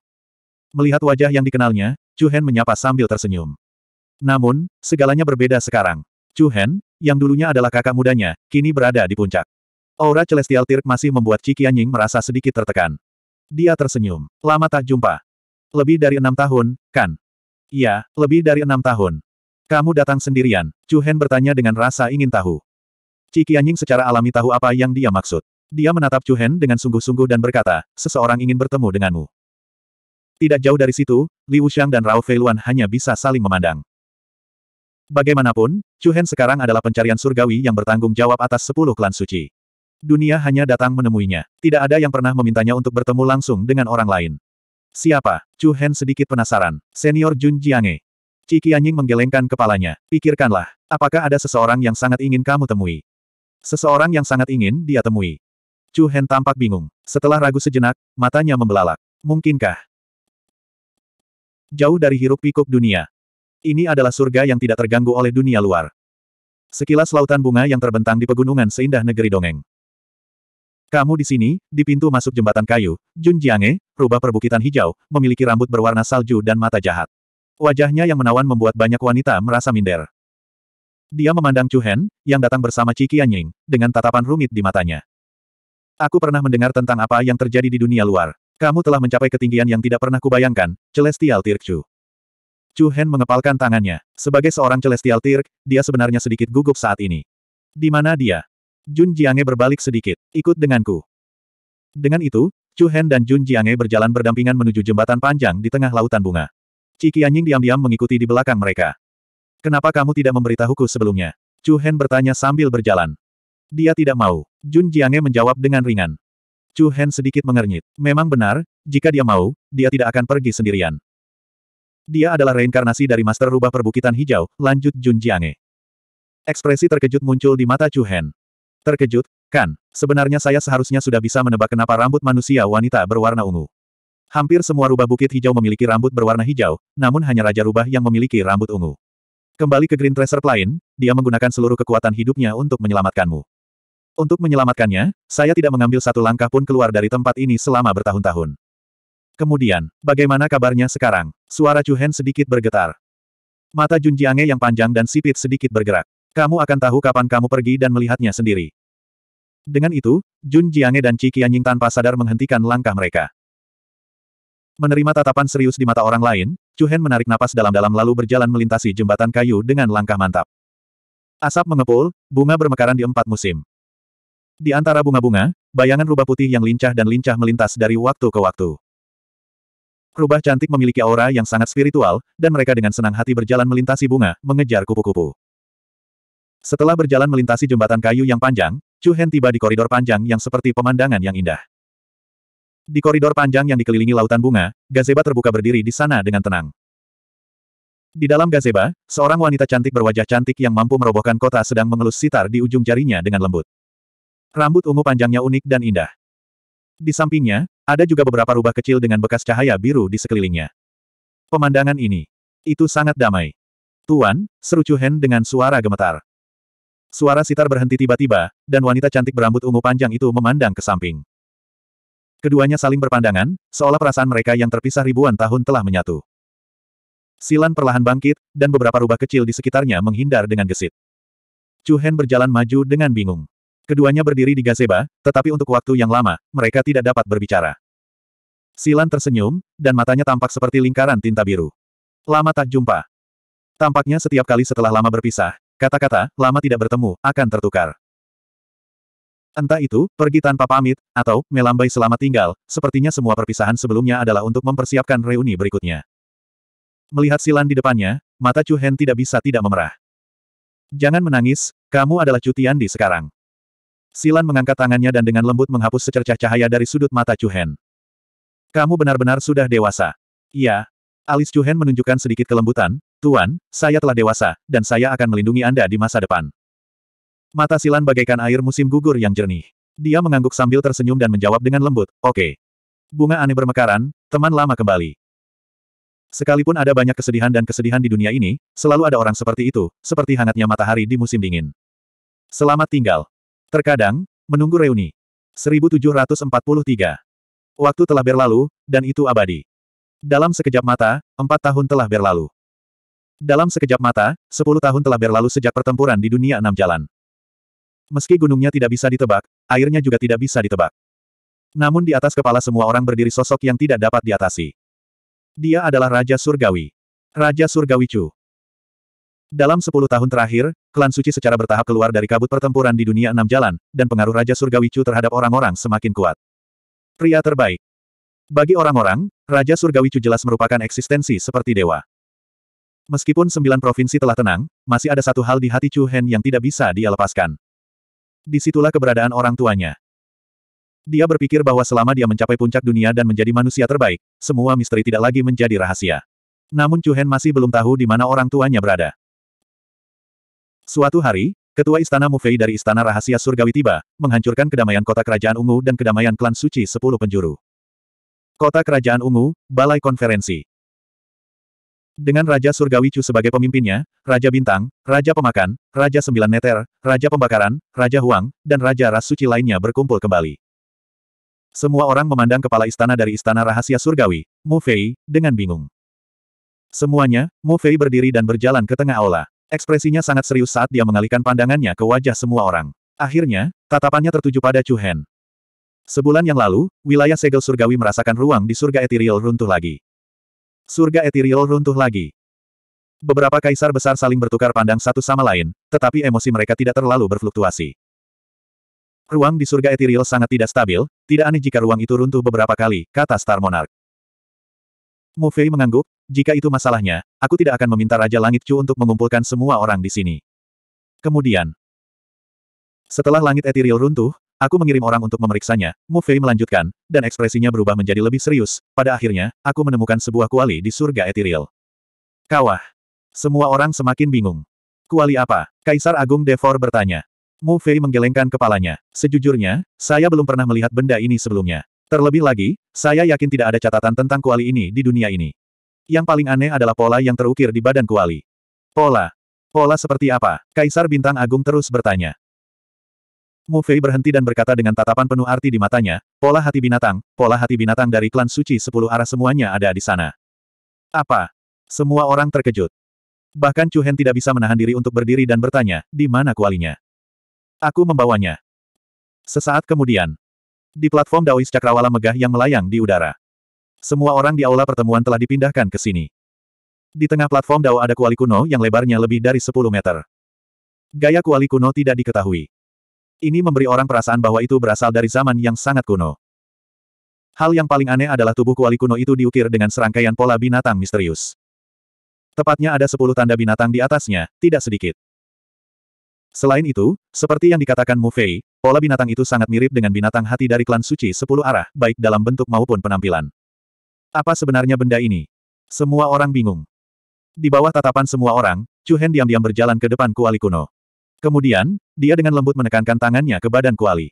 Melihat wajah yang dikenalnya, Chu Hen menyapa sambil tersenyum. Namun, segalanya berbeda sekarang. Chu Hen, yang dulunya adalah kakak mudanya, kini berada di puncak. Aura Celestial Tirk masih membuat Qi Qian Ying merasa sedikit tertekan. Dia tersenyum. Lama tak jumpa. Lebih dari enam tahun, kan? Iya, lebih dari enam tahun. Kamu datang sendirian, Chu Hen bertanya dengan rasa ingin tahu. Qi Qianying secara alami tahu apa yang dia maksud. Dia menatap Chu Hen dengan sungguh-sungguh dan berkata, seseorang ingin bertemu denganmu. Tidak jauh dari situ, Li Wuxiang dan Rao Feiluan hanya bisa saling memandang. Bagaimanapun, Chu Hen sekarang adalah pencarian surgawi yang bertanggung jawab atas sepuluh klan suci. Dunia hanya datang menemuinya. Tidak ada yang pernah memintanya untuk bertemu langsung dengan orang lain. Siapa? Chu Hen sedikit penasaran. Senior Jun Jiange. Ciki menggelengkan kepalanya. Pikirkanlah, apakah ada seseorang yang sangat ingin kamu temui? Seseorang yang sangat ingin dia temui. Chu Hen tampak bingung. Setelah ragu sejenak, matanya membelalak. Mungkinkah? Jauh dari hiruk pikuk dunia. Ini adalah surga yang tidak terganggu oleh dunia luar. Sekilas lautan bunga yang terbentang di pegunungan seindah negeri dongeng. Kamu di sini, di pintu masuk jembatan kayu, Jun Jiange, rubah perbukitan hijau, memiliki rambut berwarna salju dan mata jahat. Wajahnya yang menawan membuat banyak wanita merasa minder. Dia memandang Chu Hen, yang datang bersama Qi Qianying, dengan tatapan rumit di matanya. Aku pernah mendengar tentang apa yang terjadi di dunia luar. Kamu telah mencapai ketinggian yang tidak pernah kubayangkan, Celestial Tirk Chu. Chu Hen mengepalkan tangannya. Sebagai seorang Celestial Tirk, dia sebenarnya sedikit gugup saat ini. Di mana dia? Jun Jiange berbalik sedikit. Ikut denganku. Dengan itu, Chu Hen dan Jun Jiange berjalan berdampingan menuju jembatan panjang di tengah lautan bunga. Ciki Anjing diam-diam mengikuti di belakang mereka. Kenapa kamu tidak memberitahuku sebelumnya? Chu Hen bertanya sambil berjalan. Dia tidak mau. Jun Jiange menjawab dengan ringan. Chu Hen sedikit mengernyit. Memang benar, jika dia mau, dia tidak akan pergi sendirian. Dia adalah reinkarnasi dari Master Rubah Perbukitan Hijau, lanjut Jun Jiange. Ekspresi terkejut muncul di mata Chu Hen. Terkejut, kan? Sebenarnya saya seharusnya sudah bisa menebak kenapa rambut manusia wanita berwarna ungu. Hampir semua rubah bukit hijau memiliki rambut berwarna hijau, namun hanya Raja Rubah yang memiliki rambut ungu. Kembali ke Green Treasure lain, dia menggunakan seluruh kekuatan hidupnya untuk menyelamatkanmu. Untuk menyelamatkannya, saya tidak mengambil satu langkah pun keluar dari tempat ini selama bertahun-tahun. Kemudian, bagaimana kabarnya sekarang? Suara Hen sedikit bergetar. Mata Junjiange yang panjang dan sipit sedikit bergerak. Kamu akan tahu kapan kamu pergi dan melihatnya sendiri. Dengan itu, Jun Jiange dan Qi Qianying tanpa sadar menghentikan langkah mereka. Menerima tatapan serius di mata orang lain, Hen menarik napas dalam-dalam lalu berjalan melintasi jembatan kayu dengan langkah mantap. Asap mengepul, bunga bermekaran di empat musim. Di antara bunga-bunga, bayangan rubah putih yang lincah dan lincah melintas dari waktu ke waktu. Rubah cantik memiliki aura yang sangat spiritual, dan mereka dengan senang hati berjalan melintasi bunga, mengejar kupu-kupu. Setelah berjalan melintasi jembatan kayu yang panjang, Chu Hen tiba di koridor panjang yang seperti pemandangan yang indah. Di koridor panjang yang dikelilingi lautan bunga, gazeba terbuka berdiri di sana dengan tenang. Di dalam gazeba, seorang wanita cantik berwajah cantik yang mampu merobohkan kota sedang mengelus sitar di ujung jarinya dengan lembut. Rambut ungu panjangnya unik dan indah. Di sampingnya, ada juga beberapa rubah kecil dengan bekas cahaya biru di sekelilingnya. Pemandangan ini. Itu sangat damai. Tuan, seru Chuhen dengan suara gemetar. Suara sitar berhenti tiba-tiba, dan wanita cantik berambut ungu panjang itu memandang ke samping. Keduanya saling berpandangan, seolah perasaan mereka yang terpisah ribuan tahun telah menyatu. Silan perlahan bangkit, dan beberapa rubah kecil di sekitarnya menghindar dengan gesit. Chuhen berjalan maju dengan bingung. Keduanya berdiri di gazeba, tetapi untuk waktu yang lama, mereka tidak dapat berbicara. Silan tersenyum, dan matanya tampak seperti lingkaran tinta biru. Lama tak jumpa. Tampaknya setiap kali setelah lama berpisah, kata-kata, lama tidak bertemu, akan tertukar. Entah itu, pergi tanpa pamit, atau, melambai selama tinggal, sepertinya semua perpisahan sebelumnya adalah untuk mempersiapkan reuni berikutnya. Melihat Silan di depannya, mata Chu Hen tidak bisa tidak memerah. Jangan menangis, kamu adalah cutian di sekarang. Silan mengangkat tangannya dan dengan lembut menghapus secercah cahaya dari sudut mata Chuhen. Kamu benar-benar sudah dewasa. Iya. Alis Chuhen menunjukkan sedikit kelembutan, Tuan, saya telah dewasa, dan saya akan melindungi Anda di masa depan. Mata Silan bagaikan air musim gugur yang jernih. Dia mengangguk sambil tersenyum dan menjawab dengan lembut, oke. Okay. Bunga aneh bermekaran, teman lama kembali. Sekalipun ada banyak kesedihan dan kesedihan di dunia ini, selalu ada orang seperti itu, seperti hangatnya matahari di musim dingin. Selamat tinggal. Terkadang, menunggu reuni. 1743. Waktu telah berlalu, dan itu abadi. Dalam sekejap mata, empat tahun telah berlalu. Dalam sekejap mata, sepuluh tahun telah berlalu sejak pertempuran di dunia enam jalan. Meski gunungnya tidak bisa ditebak, airnya juga tidak bisa ditebak. Namun di atas kepala semua orang berdiri sosok yang tidak dapat diatasi. Dia adalah Raja Surgawi. Raja Surgawi Chu. Dalam sepuluh tahun terakhir, klan suci secara bertahap keluar dari kabut pertempuran di dunia enam jalan, dan pengaruh Raja Surgawi Chu terhadap orang-orang semakin kuat. Pria terbaik. Bagi orang-orang, Raja Surgawi Chu jelas merupakan eksistensi seperti dewa. Meskipun sembilan provinsi telah tenang, masih ada satu hal di hati Chu Hen yang tidak bisa dia lepaskan. Disitulah keberadaan orang tuanya. Dia berpikir bahwa selama dia mencapai puncak dunia dan menjadi manusia terbaik, semua misteri tidak lagi menjadi rahasia. Namun Chu Hen masih belum tahu di mana orang tuanya berada. Suatu hari, ketua istana Mufei dari istana rahasia surgawi tiba, menghancurkan kedamaian kota kerajaan ungu dan kedamaian klan suci sepuluh penjuru. Kota kerajaan ungu, balai konferensi. Dengan Raja Surgawi Chu sebagai pemimpinnya, Raja Bintang, Raja Pemakan, Raja Sembilan Neter, Raja Pembakaran, Raja Huang, dan Raja Ras Suci lainnya berkumpul kembali. Semua orang memandang kepala istana dari istana rahasia surgawi, Mufei, dengan bingung. Semuanya, Mufei berdiri dan berjalan ke tengah aula. Ekspresinya sangat serius saat dia mengalihkan pandangannya ke wajah semua orang. Akhirnya, tatapannya tertuju pada Chu Hen. Sebulan yang lalu, wilayah segel surgawi merasakan ruang di surga etiril runtuh lagi. Surga etiril runtuh lagi. Beberapa kaisar besar saling bertukar pandang satu sama lain, tetapi emosi mereka tidak terlalu berfluktuasi. Ruang di surga etiril sangat tidak stabil, tidak aneh jika ruang itu runtuh beberapa kali, kata Star Monarch. Mu mengangguk, jika itu masalahnya, aku tidak akan meminta Raja Langit Chu untuk mengumpulkan semua orang di sini. Kemudian, setelah langit etiril runtuh, aku mengirim orang untuk memeriksanya, Mu Fei melanjutkan, dan ekspresinya berubah menjadi lebih serius, pada akhirnya, aku menemukan sebuah kuali di surga etiril. Kawah. Semua orang semakin bingung. Kuali apa? Kaisar Agung Devor bertanya. Mu Fei menggelengkan kepalanya. Sejujurnya, saya belum pernah melihat benda ini sebelumnya. Terlebih lagi, saya yakin tidak ada catatan tentang kuali ini di dunia ini. Yang paling aneh adalah pola yang terukir di badan kuali. Pola. Pola seperti apa? Kaisar Bintang Agung terus bertanya. Mu Fei berhenti dan berkata dengan tatapan penuh arti di matanya, pola hati binatang, pola hati binatang dari klan suci sepuluh arah semuanya ada di sana. Apa? Semua orang terkejut. Bahkan Chu Hen tidak bisa menahan diri untuk berdiri dan bertanya, di mana kualinya? Aku membawanya. Sesaat kemudian, di platform Daois Cakrawala megah yang melayang di udara, semua orang di aula pertemuan telah dipindahkan ke sini. Di tengah platform Dao ada kuali kuno yang lebarnya lebih dari 10 meter. Gaya kuali kuno tidak diketahui. Ini memberi orang perasaan bahwa itu berasal dari zaman yang sangat kuno. Hal yang paling aneh adalah tubuh kuali kuno itu diukir dengan serangkaian pola binatang misterius. Tepatnya ada sepuluh tanda binatang di atasnya, tidak sedikit. Selain itu, seperti yang dikatakan Mu Fei, pola binatang itu sangat mirip dengan binatang hati dari klan suci sepuluh arah, baik dalam bentuk maupun penampilan. Apa sebenarnya benda ini? Semua orang bingung. Di bawah tatapan semua orang, Chu Hen diam-diam berjalan ke depan Kuali kuno. Kemudian, dia dengan lembut menekankan tangannya ke badan Kuali.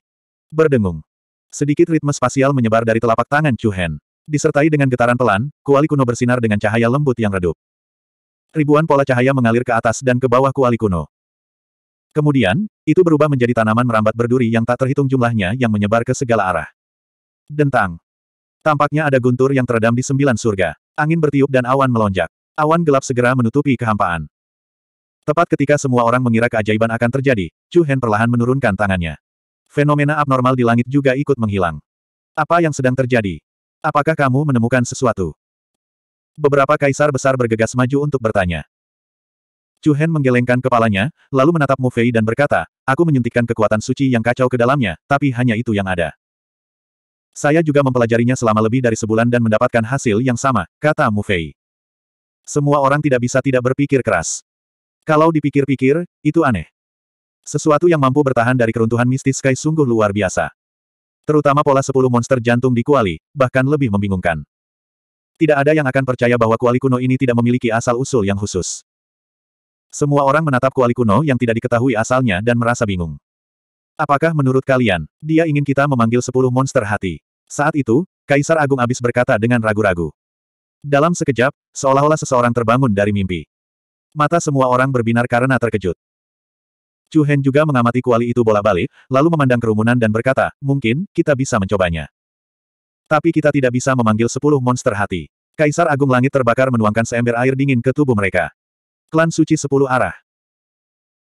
Berdengung. Sedikit ritme spasial menyebar dari telapak tangan Chu Hen. Disertai dengan getaran pelan, Kuali kuno bersinar dengan cahaya lembut yang redup. Ribuan pola cahaya mengalir ke atas dan ke bawah Kuali kuno. Kemudian, itu berubah menjadi tanaman merambat berduri yang tak terhitung jumlahnya yang menyebar ke segala arah. Dentang. Tampaknya ada guntur yang teredam di sembilan surga. Angin bertiup dan awan melonjak. Awan gelap segera menutupi kehampaan. Tepat ketika semua orang mengira keajaiban akan terjadi, Chu Hen perlahan menurunkan tangannya. Fenomena abnormal di langit juga ikut menghilang. Apa yang sedang terjadi? Apakah kamu menemukan sesuatu? Beberapa kaisar besar bergegas maju untuk bertanya. Chu Hen menggelengkan kepalanya, lalu menatap Mu Fei dan berkata, aku menyuntikkan kekuatan suci yang kacau ke dalamnya, tapi hanya itu yang ada. Saya juga mempelajarinya selama lebih dari sebulan dan mendapatkan hasil yang sama, kata Mu Fei. Semua orang tidak bisa tidak berpikir keras. Kalau dipikir-pikir, itu aneh. Sesuatu yang mampu bertahan dari keruntuhan mistis Sky sungguh luar biasa. Terutama pola sepuluh monster jantung di Kuali, bahkan lebih membingungkan. Tidak ada yang akan percaya bahwa Kuali kuno ini tidak memiliki asal-usul yang khusus. Semua orang menatap Kuali kuno yang tidak diketahui asalnya dan merasa bingung. Apakah menurut kalian, dia ingin kita memanggil sepuluh monster hati? Saat itu, Kaisar Agung Abis berkata dengan ragu-ragu. Dalam sekejap, seolah-olah seseorang terbangun dari mimpi. Mata semua orang berbinar karena terkejut. Chu Hen juga mengamati kuali itu bola balik, lalu memandang kerumunan dan berkata, mungkin, kita bisa mencobanya. Tapi kita tidak bisa memanggil sepuluh monster hati. Kaisar Agung Langit terbakar menuangkan seember air dingin ke tubuh mereka. Klan suci sepuluh arah.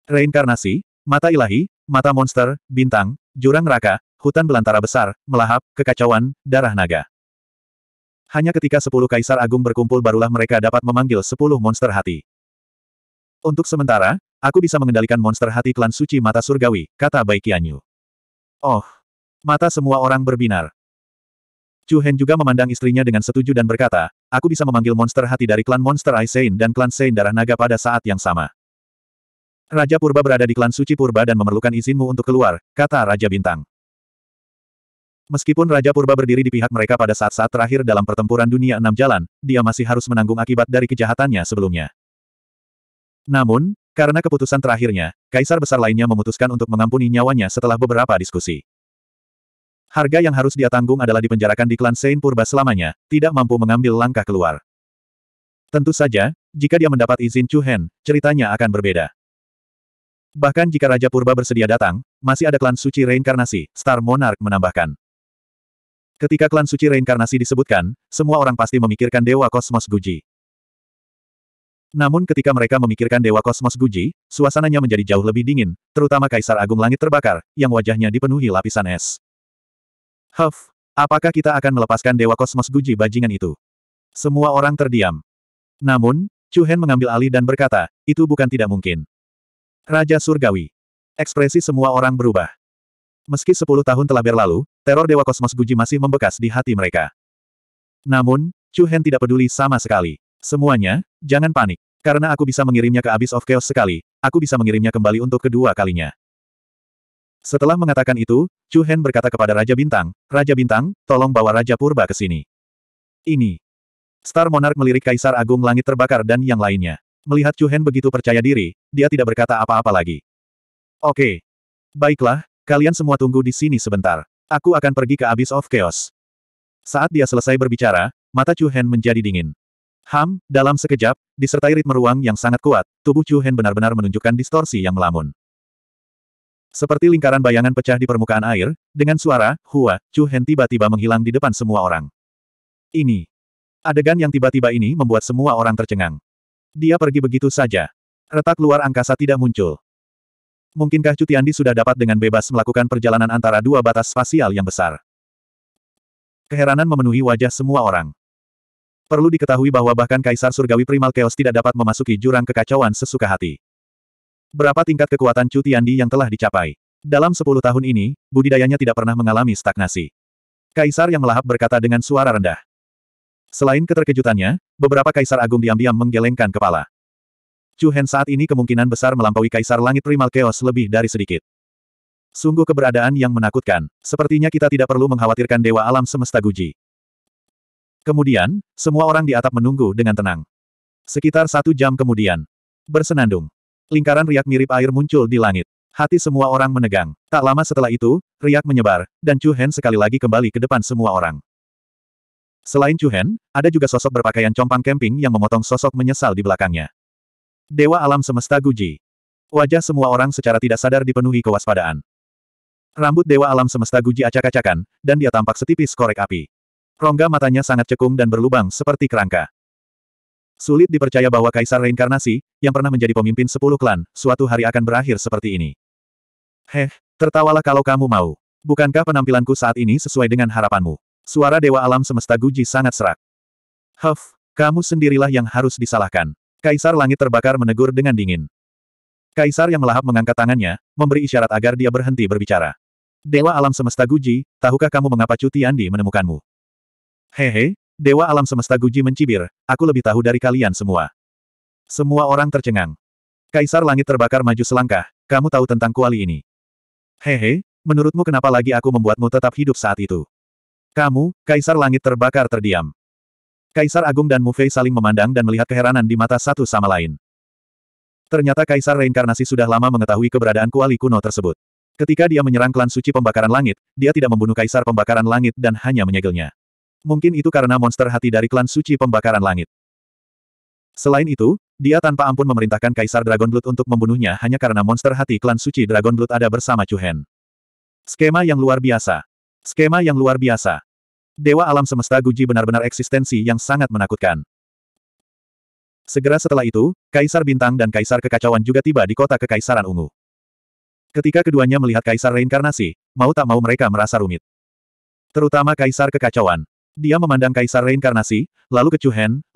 Reinkarnasi, mata ilahi, mata monster, bintang, jurang raka, hutan belantara besar, melahap, kekacauan, darah naga. Hanya ketika sepuluh kaisar agung berkumpul barulah mereka dapat memanggil sepuluh monster hati. Untuk sementara, aku bisa mengendalikan monster hati klan suci mata surgawi, kata Baikianyu. Oh, mata semua orang berbinar. Chu Hen juga memandang istrinya dengan setuju dan berkata, aku bisa memanggil monster hati dari klan monster Aisein dan klan Sein darah naga pada saat yang sama. Raja Purba berada di klan Suci Purba dan memerlukan izinmu untuk keluar, kata Raja Bintang. Meskipun Raja Purba berdiri di pihak mereka pada saat-saat terakhir dalam pertempuran dunia enam jalan, dia masih harus menanggung akibat dari kejahatannya sebelumnya. Namun, karena keputusan terakhirnya, Kaisar Besar lainnya memutuskan untuk mengampuni nyawanya setelah beberapa diskusi. Harga yang harus dia tanggung adalah dipenjarakan di klan Sein Purba selamanya, tidak mampu mengambil langkah keluar. Tentu saja, jika dia mendapat izin Chu Hen, ceritanya akan berbeda. Bahkan jika Raja Purba bersedia datang, masih ada klan suci reinkarnasi, Star Monarch menambahkan. Ketika klan suci reinkarnasi disebutkan, semua orang pasti memikirkan Dewa Kosmos Guji. Namun ketika mereka memikirkan Dewa Kosmos Guji, suasananya menjadi jauh lebih dingin, terutama Kaisar Agung Langit Terbakar, yang wajahnya dipenuhi lapisan es. Huff, apakah kita akan melepaskan Dewa Kosmos Guji bajingan itu? Semua orang terdiam. Namun, Chu Hen mengambil alih dan berkata, itu bukan tidak mungkin. Raja Surgawi. Ekspresi semua orang berubah. Meski sepuluh tahun telah berlalu, Teror Dewa Kosmos Guji masih membekas di hati mereka. Namun, Chu Hen tidak peduli sama sekali. Semuanya, jangan panik. Karena aku bisa mengirimnya ke Abyss of Chaos sekali, aku bisa mengirimnya kembali untuk kedua kalinya. Setelah mengatakan itu, Chu Hen berkata kepada Raja Bintang, Raja Bintang, tolong bawa Raja Purba ke sini. Ini. Star Monarch melirik Kaisar Agung Langit Terbakar dan yang lainnya. Melihat Chu Hen begitu percaya diri, dia tidak berkata apa-apa lagi. Oke. Baiklah, kalian semua tunggu di sini sebentar. Aku akan pergi ke Abyss of Chaos. Saat dia selesai berbicara, mata Chu Hen menjadi dingin. Ham, dalam sekejap, disertai ritme ruang yang sangat kuat, tubuh Chu Hen benar-benar menunjukkan distorsi yang melamun. Seperti lingkaran bayangan pecah di permukaan air, dengan suara, hua, Chu Hen tiba-tiba menghilang di depan semua orang. Ini. Adegan yang tiba-tiba ini membuat semua orang tercengang. Dia pergi begitu saja. Retak luar angkasa tidak muncul. Mungkinkah Cutiandi sudah dapat dengan bebas melakukan perjalanan antara dua batas spasial yang besar? Keheranan memenuhi wajah semua orang. Perlu diketahui bahwa bahkan Kaisar Surgawi Primal Chaos tidak dapat memasuki jurang kekacauan sesuka hati. Berapa tingkat kekuatan Cutiandi yang telah dicapai? Dalam sepuluh tahun ini, budidayanya tidak pernah mengalami stagnasi. Kaisar yang melahap berkata dengan suara rendah. Selain keterkejutannya, beberapa kaisar agung diam-diam menggelengkan kepala. Chu Hen saat ini kemungkinan besar melampaui Kaisar Langit Primal Chaos lebih dari sedikit. Sungguh keberadaan yang menakutkan, sepertinya kita tidak perlu mengkhawatirkan Dewa Alam Semesta Guji. Kemudian, semua orang di atap menunggu dengan tenang. Sekitar satu jam kemudian, bersenandung. Lingkaran riak mirip air muncul di langit. Hati semua orang menegang. Tak lama setelah itu, riak menyebar, dan Chu Hen sekali lagi kembali ke depan semua orang. Selain Chu Hen, ada juga sosok berpakaian compang camping yang memotong sosok menyesal di belakangnya. Dewa alam semesta Guji. Wajah semua orang secara tidak sadar dipenuhi kewaspadaan. Rambut Dewa alam semesta Guji acak-acakan, dan dia tampak setipis korek api. Rongga matanya sangat cekung dan berlubang seperti kerangka. Sulit dipercaya bahwa Kaisar Reinkarnasi, yang pernah menjadi pemimpin sepuluh klan, suatu hari akan berakhir seperti ini. Heh, tertawalah kalau kamu mau. Bukankah penampilanku saat ini sesuai dengan harapanmu? Suara Dewa Alam Semesta Guji sangat serak. Huff, kamu sendirilah yang harus disalahkan. Kaisar Langit Terbakar menegur dengan dingin. Kaisar yang melahap mengangkat tangannya, memberi isyarat agar dia berhenti berbicara. Dewa alam semesta Guji, tahukah kamu mengapa Cuti Andi menemukanmu? Hehe, Dewa alam semesta Guji mencibir, aku lebih tahu dari kalian semua. Semua orang tercengang. Kaisar Langit Terbakar maju selangkah, kamu tahu tentang kuali ini. Hehe, menurutmu kenapa lagi aku membuatmu tetap hidup saat itu? Kamu, Kaisar Langit Terbakar terdiam. Kaisar Agung dan Mufei saling memandang dan melihat keheranan di mata satu sama lain. Ternyata Kaisar Reinkarnasi sudah lama mengetahui keberadaan kuali kuno tersebut. Ketika dia menyerang klan suci pembakaran langit, dia tidak membunuh Kaisar pembakaran langit dan hanya menyegelnya. Mungkin itu karena monster hati dari klan suci pembakaran langit. Selain itu, dia tanpa ampun memerintahkan Kaisar Dragon Blood untuk membunuhnya hanya karena monster hati klan suci Dragon Blood ada bersama Chuhen. Skema yang luar biasa. Skema yang luar biasa. Dewa alam semesta Guji benar-benar eksistensi yang sangat menakutkan. Segera setelah itu, Kaisar Bintang dan Kaisar Kekacauan juga tiba di kota Kekaisaran Ungu. Ketika keduanya melihat Kaisar Reinkarnasi, mau tak mau mereka merasa rumit. Terutama Kaisar Kekacauan. Dia memandang Kaisar Reinkarnasi, lalu ke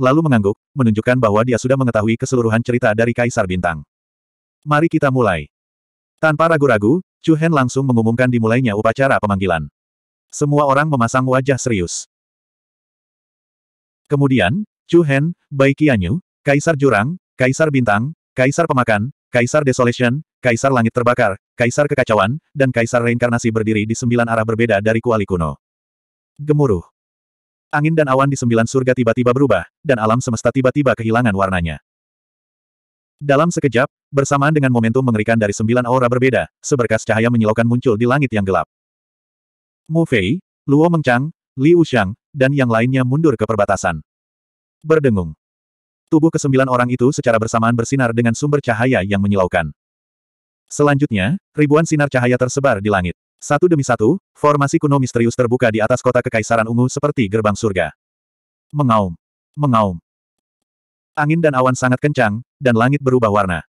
lalu mengangguk, menunjukkan bahwa dia sudah mengetahui keseluruhan cerita dari Kaisar Bintang. Mari kita mulai. Tanpa ragu-ragu, Chu Hen langsung mengumumkan dimulainya upacara pemanggilan. Semua orang memasang wajah serius. Kemudian, Chu Hen, Bai Qianyu, Kaisar Jurang, Kaisar Bintang, Kaisar Pemakan, Kaisar Desolation, Kaisar Langit Terbakar, Kaisar Kekacauan, dan Kaisar Reinkarnasi berdiri di sembilan arah berbeda dari Kuali Kuno. Gemuruh. Angin dan awan di sembilan surga tiba-tiba berubah, dan alam semesta tiba-tiba kehilangan warnanya. Dalam sekejap, bersamaan dengan momentum mengerikan dari sembilan aura berbeda, seberkas cahaya menyilaukan muncul di langit yang gelap. Mu Fei, Luo Mengchang, Li Ushang, dan yang lainnya mundur ke perbatasan. Berdengung. Tubuh kesembilan orang itu secara bersamaan bersinar dengan sumber cahaya yang menyilaukan. Selanjutnya, ribuan sinar cahaya tersebar di langit. Satu demi satu, formasi kuno misterius terbuka di atas kota Kekaisaran Ungu seperti gerbang surga. Mengaum. Mengaum. Angin dan awan sangat kencang, dan langit berubah warna.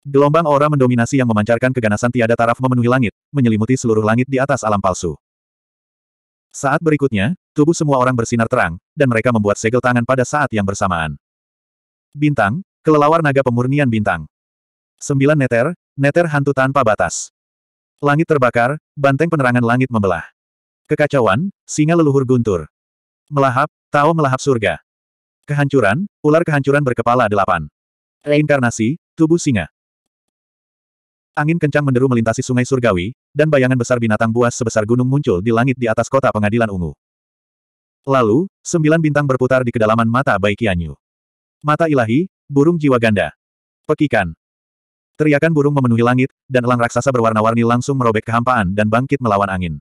Gelombang aura mendominasi yang memancarkan keganasan tiada taraf memenuhi langit, menyelimuti seluruh langit di atas alam palsu. Saat berikutnya, tubuh semua orang bersinar terang, dan mereka membuat segel tangan pada saat yang bersamaan. Bintang, kelelawar naga pemurnian bintang. Sembilan neter, neter hantu tanpa batas. Langit terbakar, banteng penerangan langit membelah. Kekacauan, singa leluhur guntur. Melahap, Tao melahap surga. Kehancuran, ular kehancuran berkepala delapan. Reinkarnasi, tubuh singa. Angin kencang menderu melintasi sungai surgawi, dan bayangan besar binatang buas sebesar gunung muncul di langit di atas kota pengadilan ungu. Lalu, sembilan bintang berputar di kedalaman mata Bai Qianyu. Mata ilahi, burung jiwa ganda. Pekikan. Teriakan burung memenuhi langit, dan elang raksasa berwarna-warni langsung merobek kehampaan dan bangkit melawan angin.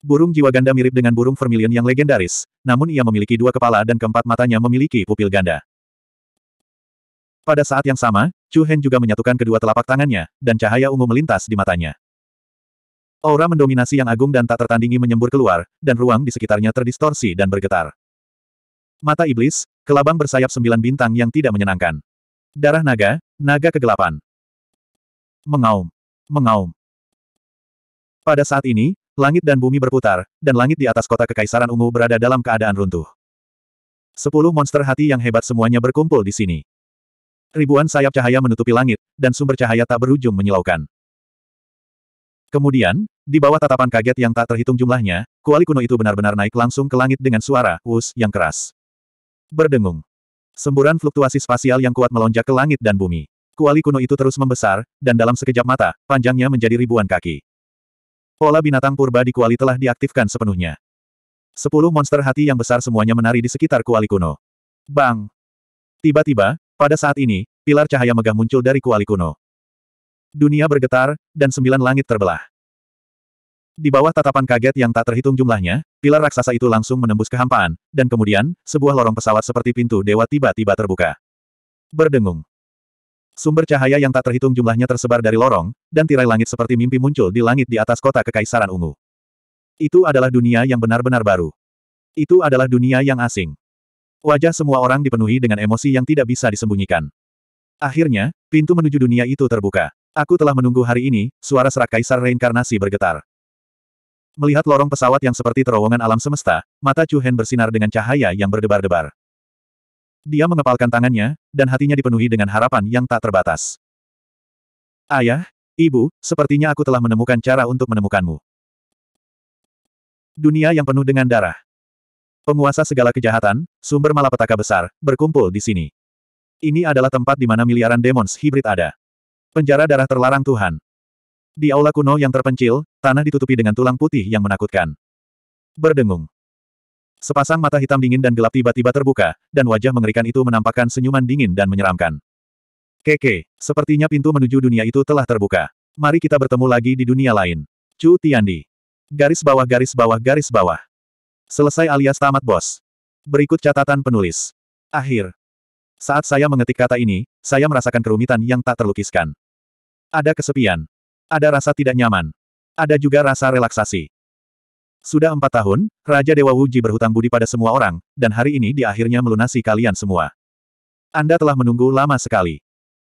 Burung jiwa ganda mirip dengan burung vermilion yang legendaris, namun ia memiliki dua kepala dan keempat matanya memiliki pupil ganda. Pada saat yang sama, Chu Hen juga menyatukan kedua telapak tangannya, dan cahaya ungu melintas di matanya. Aura mendominasi yang agung dan tak tertandingi menyembur keluar, dan ruang di sekitarnya terdistorsi dan bergetar. Mata iblis, kelabang bersayap sembilan bintang yang tidak menyenangkan. Darah naga, naga kegelapan. Mengaum. Mengaum. Pada saat ini, langit dan bumi berputar, dan langit di atas kota kekaisaran ungu berada dalam keadaan runtuh. Sepuluh monster hati yang hebat semuanya berkumpul di sini. Ribuan sayap cahaya menutupi langit, dan sumber cahaya tak berujung menyilaukan. Kemudian, di bawah tatapan kaget yang tak terhitung jumlahnya, kuali kuno itu benar-benar naik langsung ke langit dengan suara wus yang keras. Berdengung. Semburan fluktuasi spasial yang kuat melonjak ke langit dan bumi. Kuali kuno itu terus membesar, dan dalam sekejap mata, panjangnya menjadi ribuan kaki. Pola binatang purba di kuali telah diaktifkan sepenuhnya. Sepuluh monster hati yang besar semuanya menari di sekitar kuali kuno. Bang! Tiba-tiba, pada saat ini, pilar cahaya megah muncul dari kuali kuno. Dunia bergetar, dan sembilan langit terbelah. Di bawah tatapan kaget yang tak terhitung jumlahnya, pilar raksasa itu langsung menembus kehampaan, dan kemudian, sebuah lorong pesawat seperti pintu dewa tiba-tiba terbuka. Berdengung. Sumber cahaya yang tak terhitung jumlahnya tersebar dari lorong, dan tirai langit seperti mimpi muncul di langit di atas kota Kekaisaran Ungu. Itu adalah dunia yang benar-benar baru. Itu adalah dunia yang asing. Wajah semua orang dipenuhi dengan emosi yang tidak bisa disembunyikan. Akhirnya, pintu menuju dunia itu terbuka. Aku telah menunggu hari ini, suara serak kaisar reinkarnasi bergetar. Melihat lorong pesawat yang seperti terowongan alam semesta, mata Chu Hen bersinar dengan cahaya yang berdebar-debar. Dia mengepalkan tangannya, dan hatinya dipenuhi dengan harapan yang tak terbatas. Ayah, ibu, sepertinya aku telah menemukan cara untuk menemukanmu. Dunia yang penuh dengan darah penguasa segala kejahatan, sumber malapetaka besar, berkumpul di sini. Ini adalah tempat di mana miliaran demons hibrid ada. Penjara darah terlarang Tuhan. Di aula kuno yang terpencil, tanah ditutupi dengan tulang putih yang menakutkan. Berdengung. Sepasang mata hitam dingin dan gelap tiba-tiba terbuka, dan wajah mengerikan itu menampakkan senyuman dingin dan menyeramkan. Keke, sepertinya pintu menuju dunia itu telah terbuka. Mari kita bertemu lagi di dunia lain. Chu Tiandi. Garis bawah garis bawah garis bawah. Selesai alias tamat bos. Berikut catatan penulis. Akhir. Saat saya mengetik kata ini, saya merasakan kerumitan yang tak terlukiskan. Ada kesepian. Ada rasa tidak nyaman. Ada juga rasa relaksasi. Sudah empat tahun, Raja Dewa Wuji berhutang budi pada semua orang, dan hari ini di akhirnya melunasi kalian semua. Anda telah menunggu lama sekali.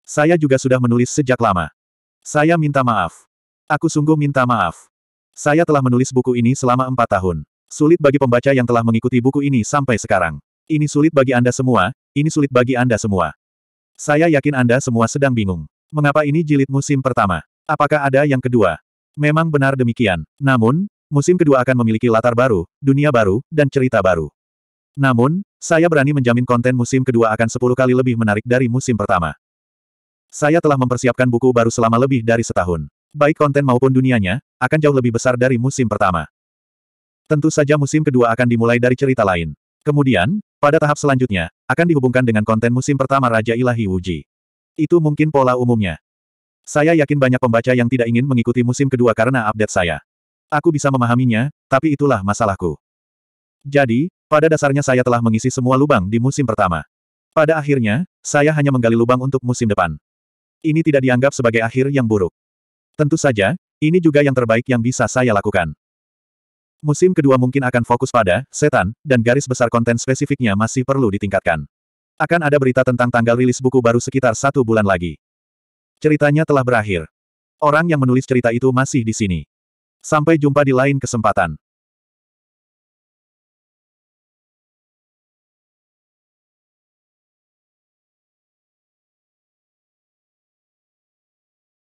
Saya juga sudah menulis sejak lama. Saya minta maaf. Aku sungguh minta maaf. Saya telah menulis buku ini selama empat tahun. Sulit bagi pembaca yang telah mengikuti buku ini sampai sekarang. Ini sulit bagi Anda semua, ini sulit bagi Anda semua. Saya yakin Anda semua sedang bingung. Mengapa ini jilid musim pertama? Apakah ada yang kedua? Memang benar demikian. Namun, musim kedua akan memiliki latar baru, dunia baru, dan cerita baru. Namun, saya berani menjamin konten musim kedua akan 10 kali lebih menarik dari musim pertama. Saya telah mempersiapkan buku baru selama lebih dari setahun. Baik konten maupun dunianya, akan jauh lebih besar dari musim pertama. Tentu saja musim kedua akan dimulai dari cerita lain. Kemudian, pada tahap selanjutnya, akan dihubungkan dengan konten musim pertama Raja Ilahi Wuji. Itu mungkin pola umumnya. Saya yakin banyak pembaca yang tidak ingin mengikuti musim kedua karena update saya. Aku bisa memahaminya, tapi itulah masalahku. Jadi, pada dasarnya saya telah mengisi semua lubang di musim pertama. Pada akhirnya, saya hanya menggali lubang untuk musim depan. Ini tidak dianggap sebagai akhir yang buruk. Tentu saja, ini juga yang terbaik yang bisa saya lakukan. Musim kedua mungkin akan fokus pada setan, dan garis besar konten spesifiknya masih perlu ditingkatkan. Akan ada berita tentang tanggal rilis buku baru sekitar satu bulan lagi. Ceritanya telah berakhir. Orang yang menulis cerita itu masih di sini. Sampai jumpa di lain kesempatan.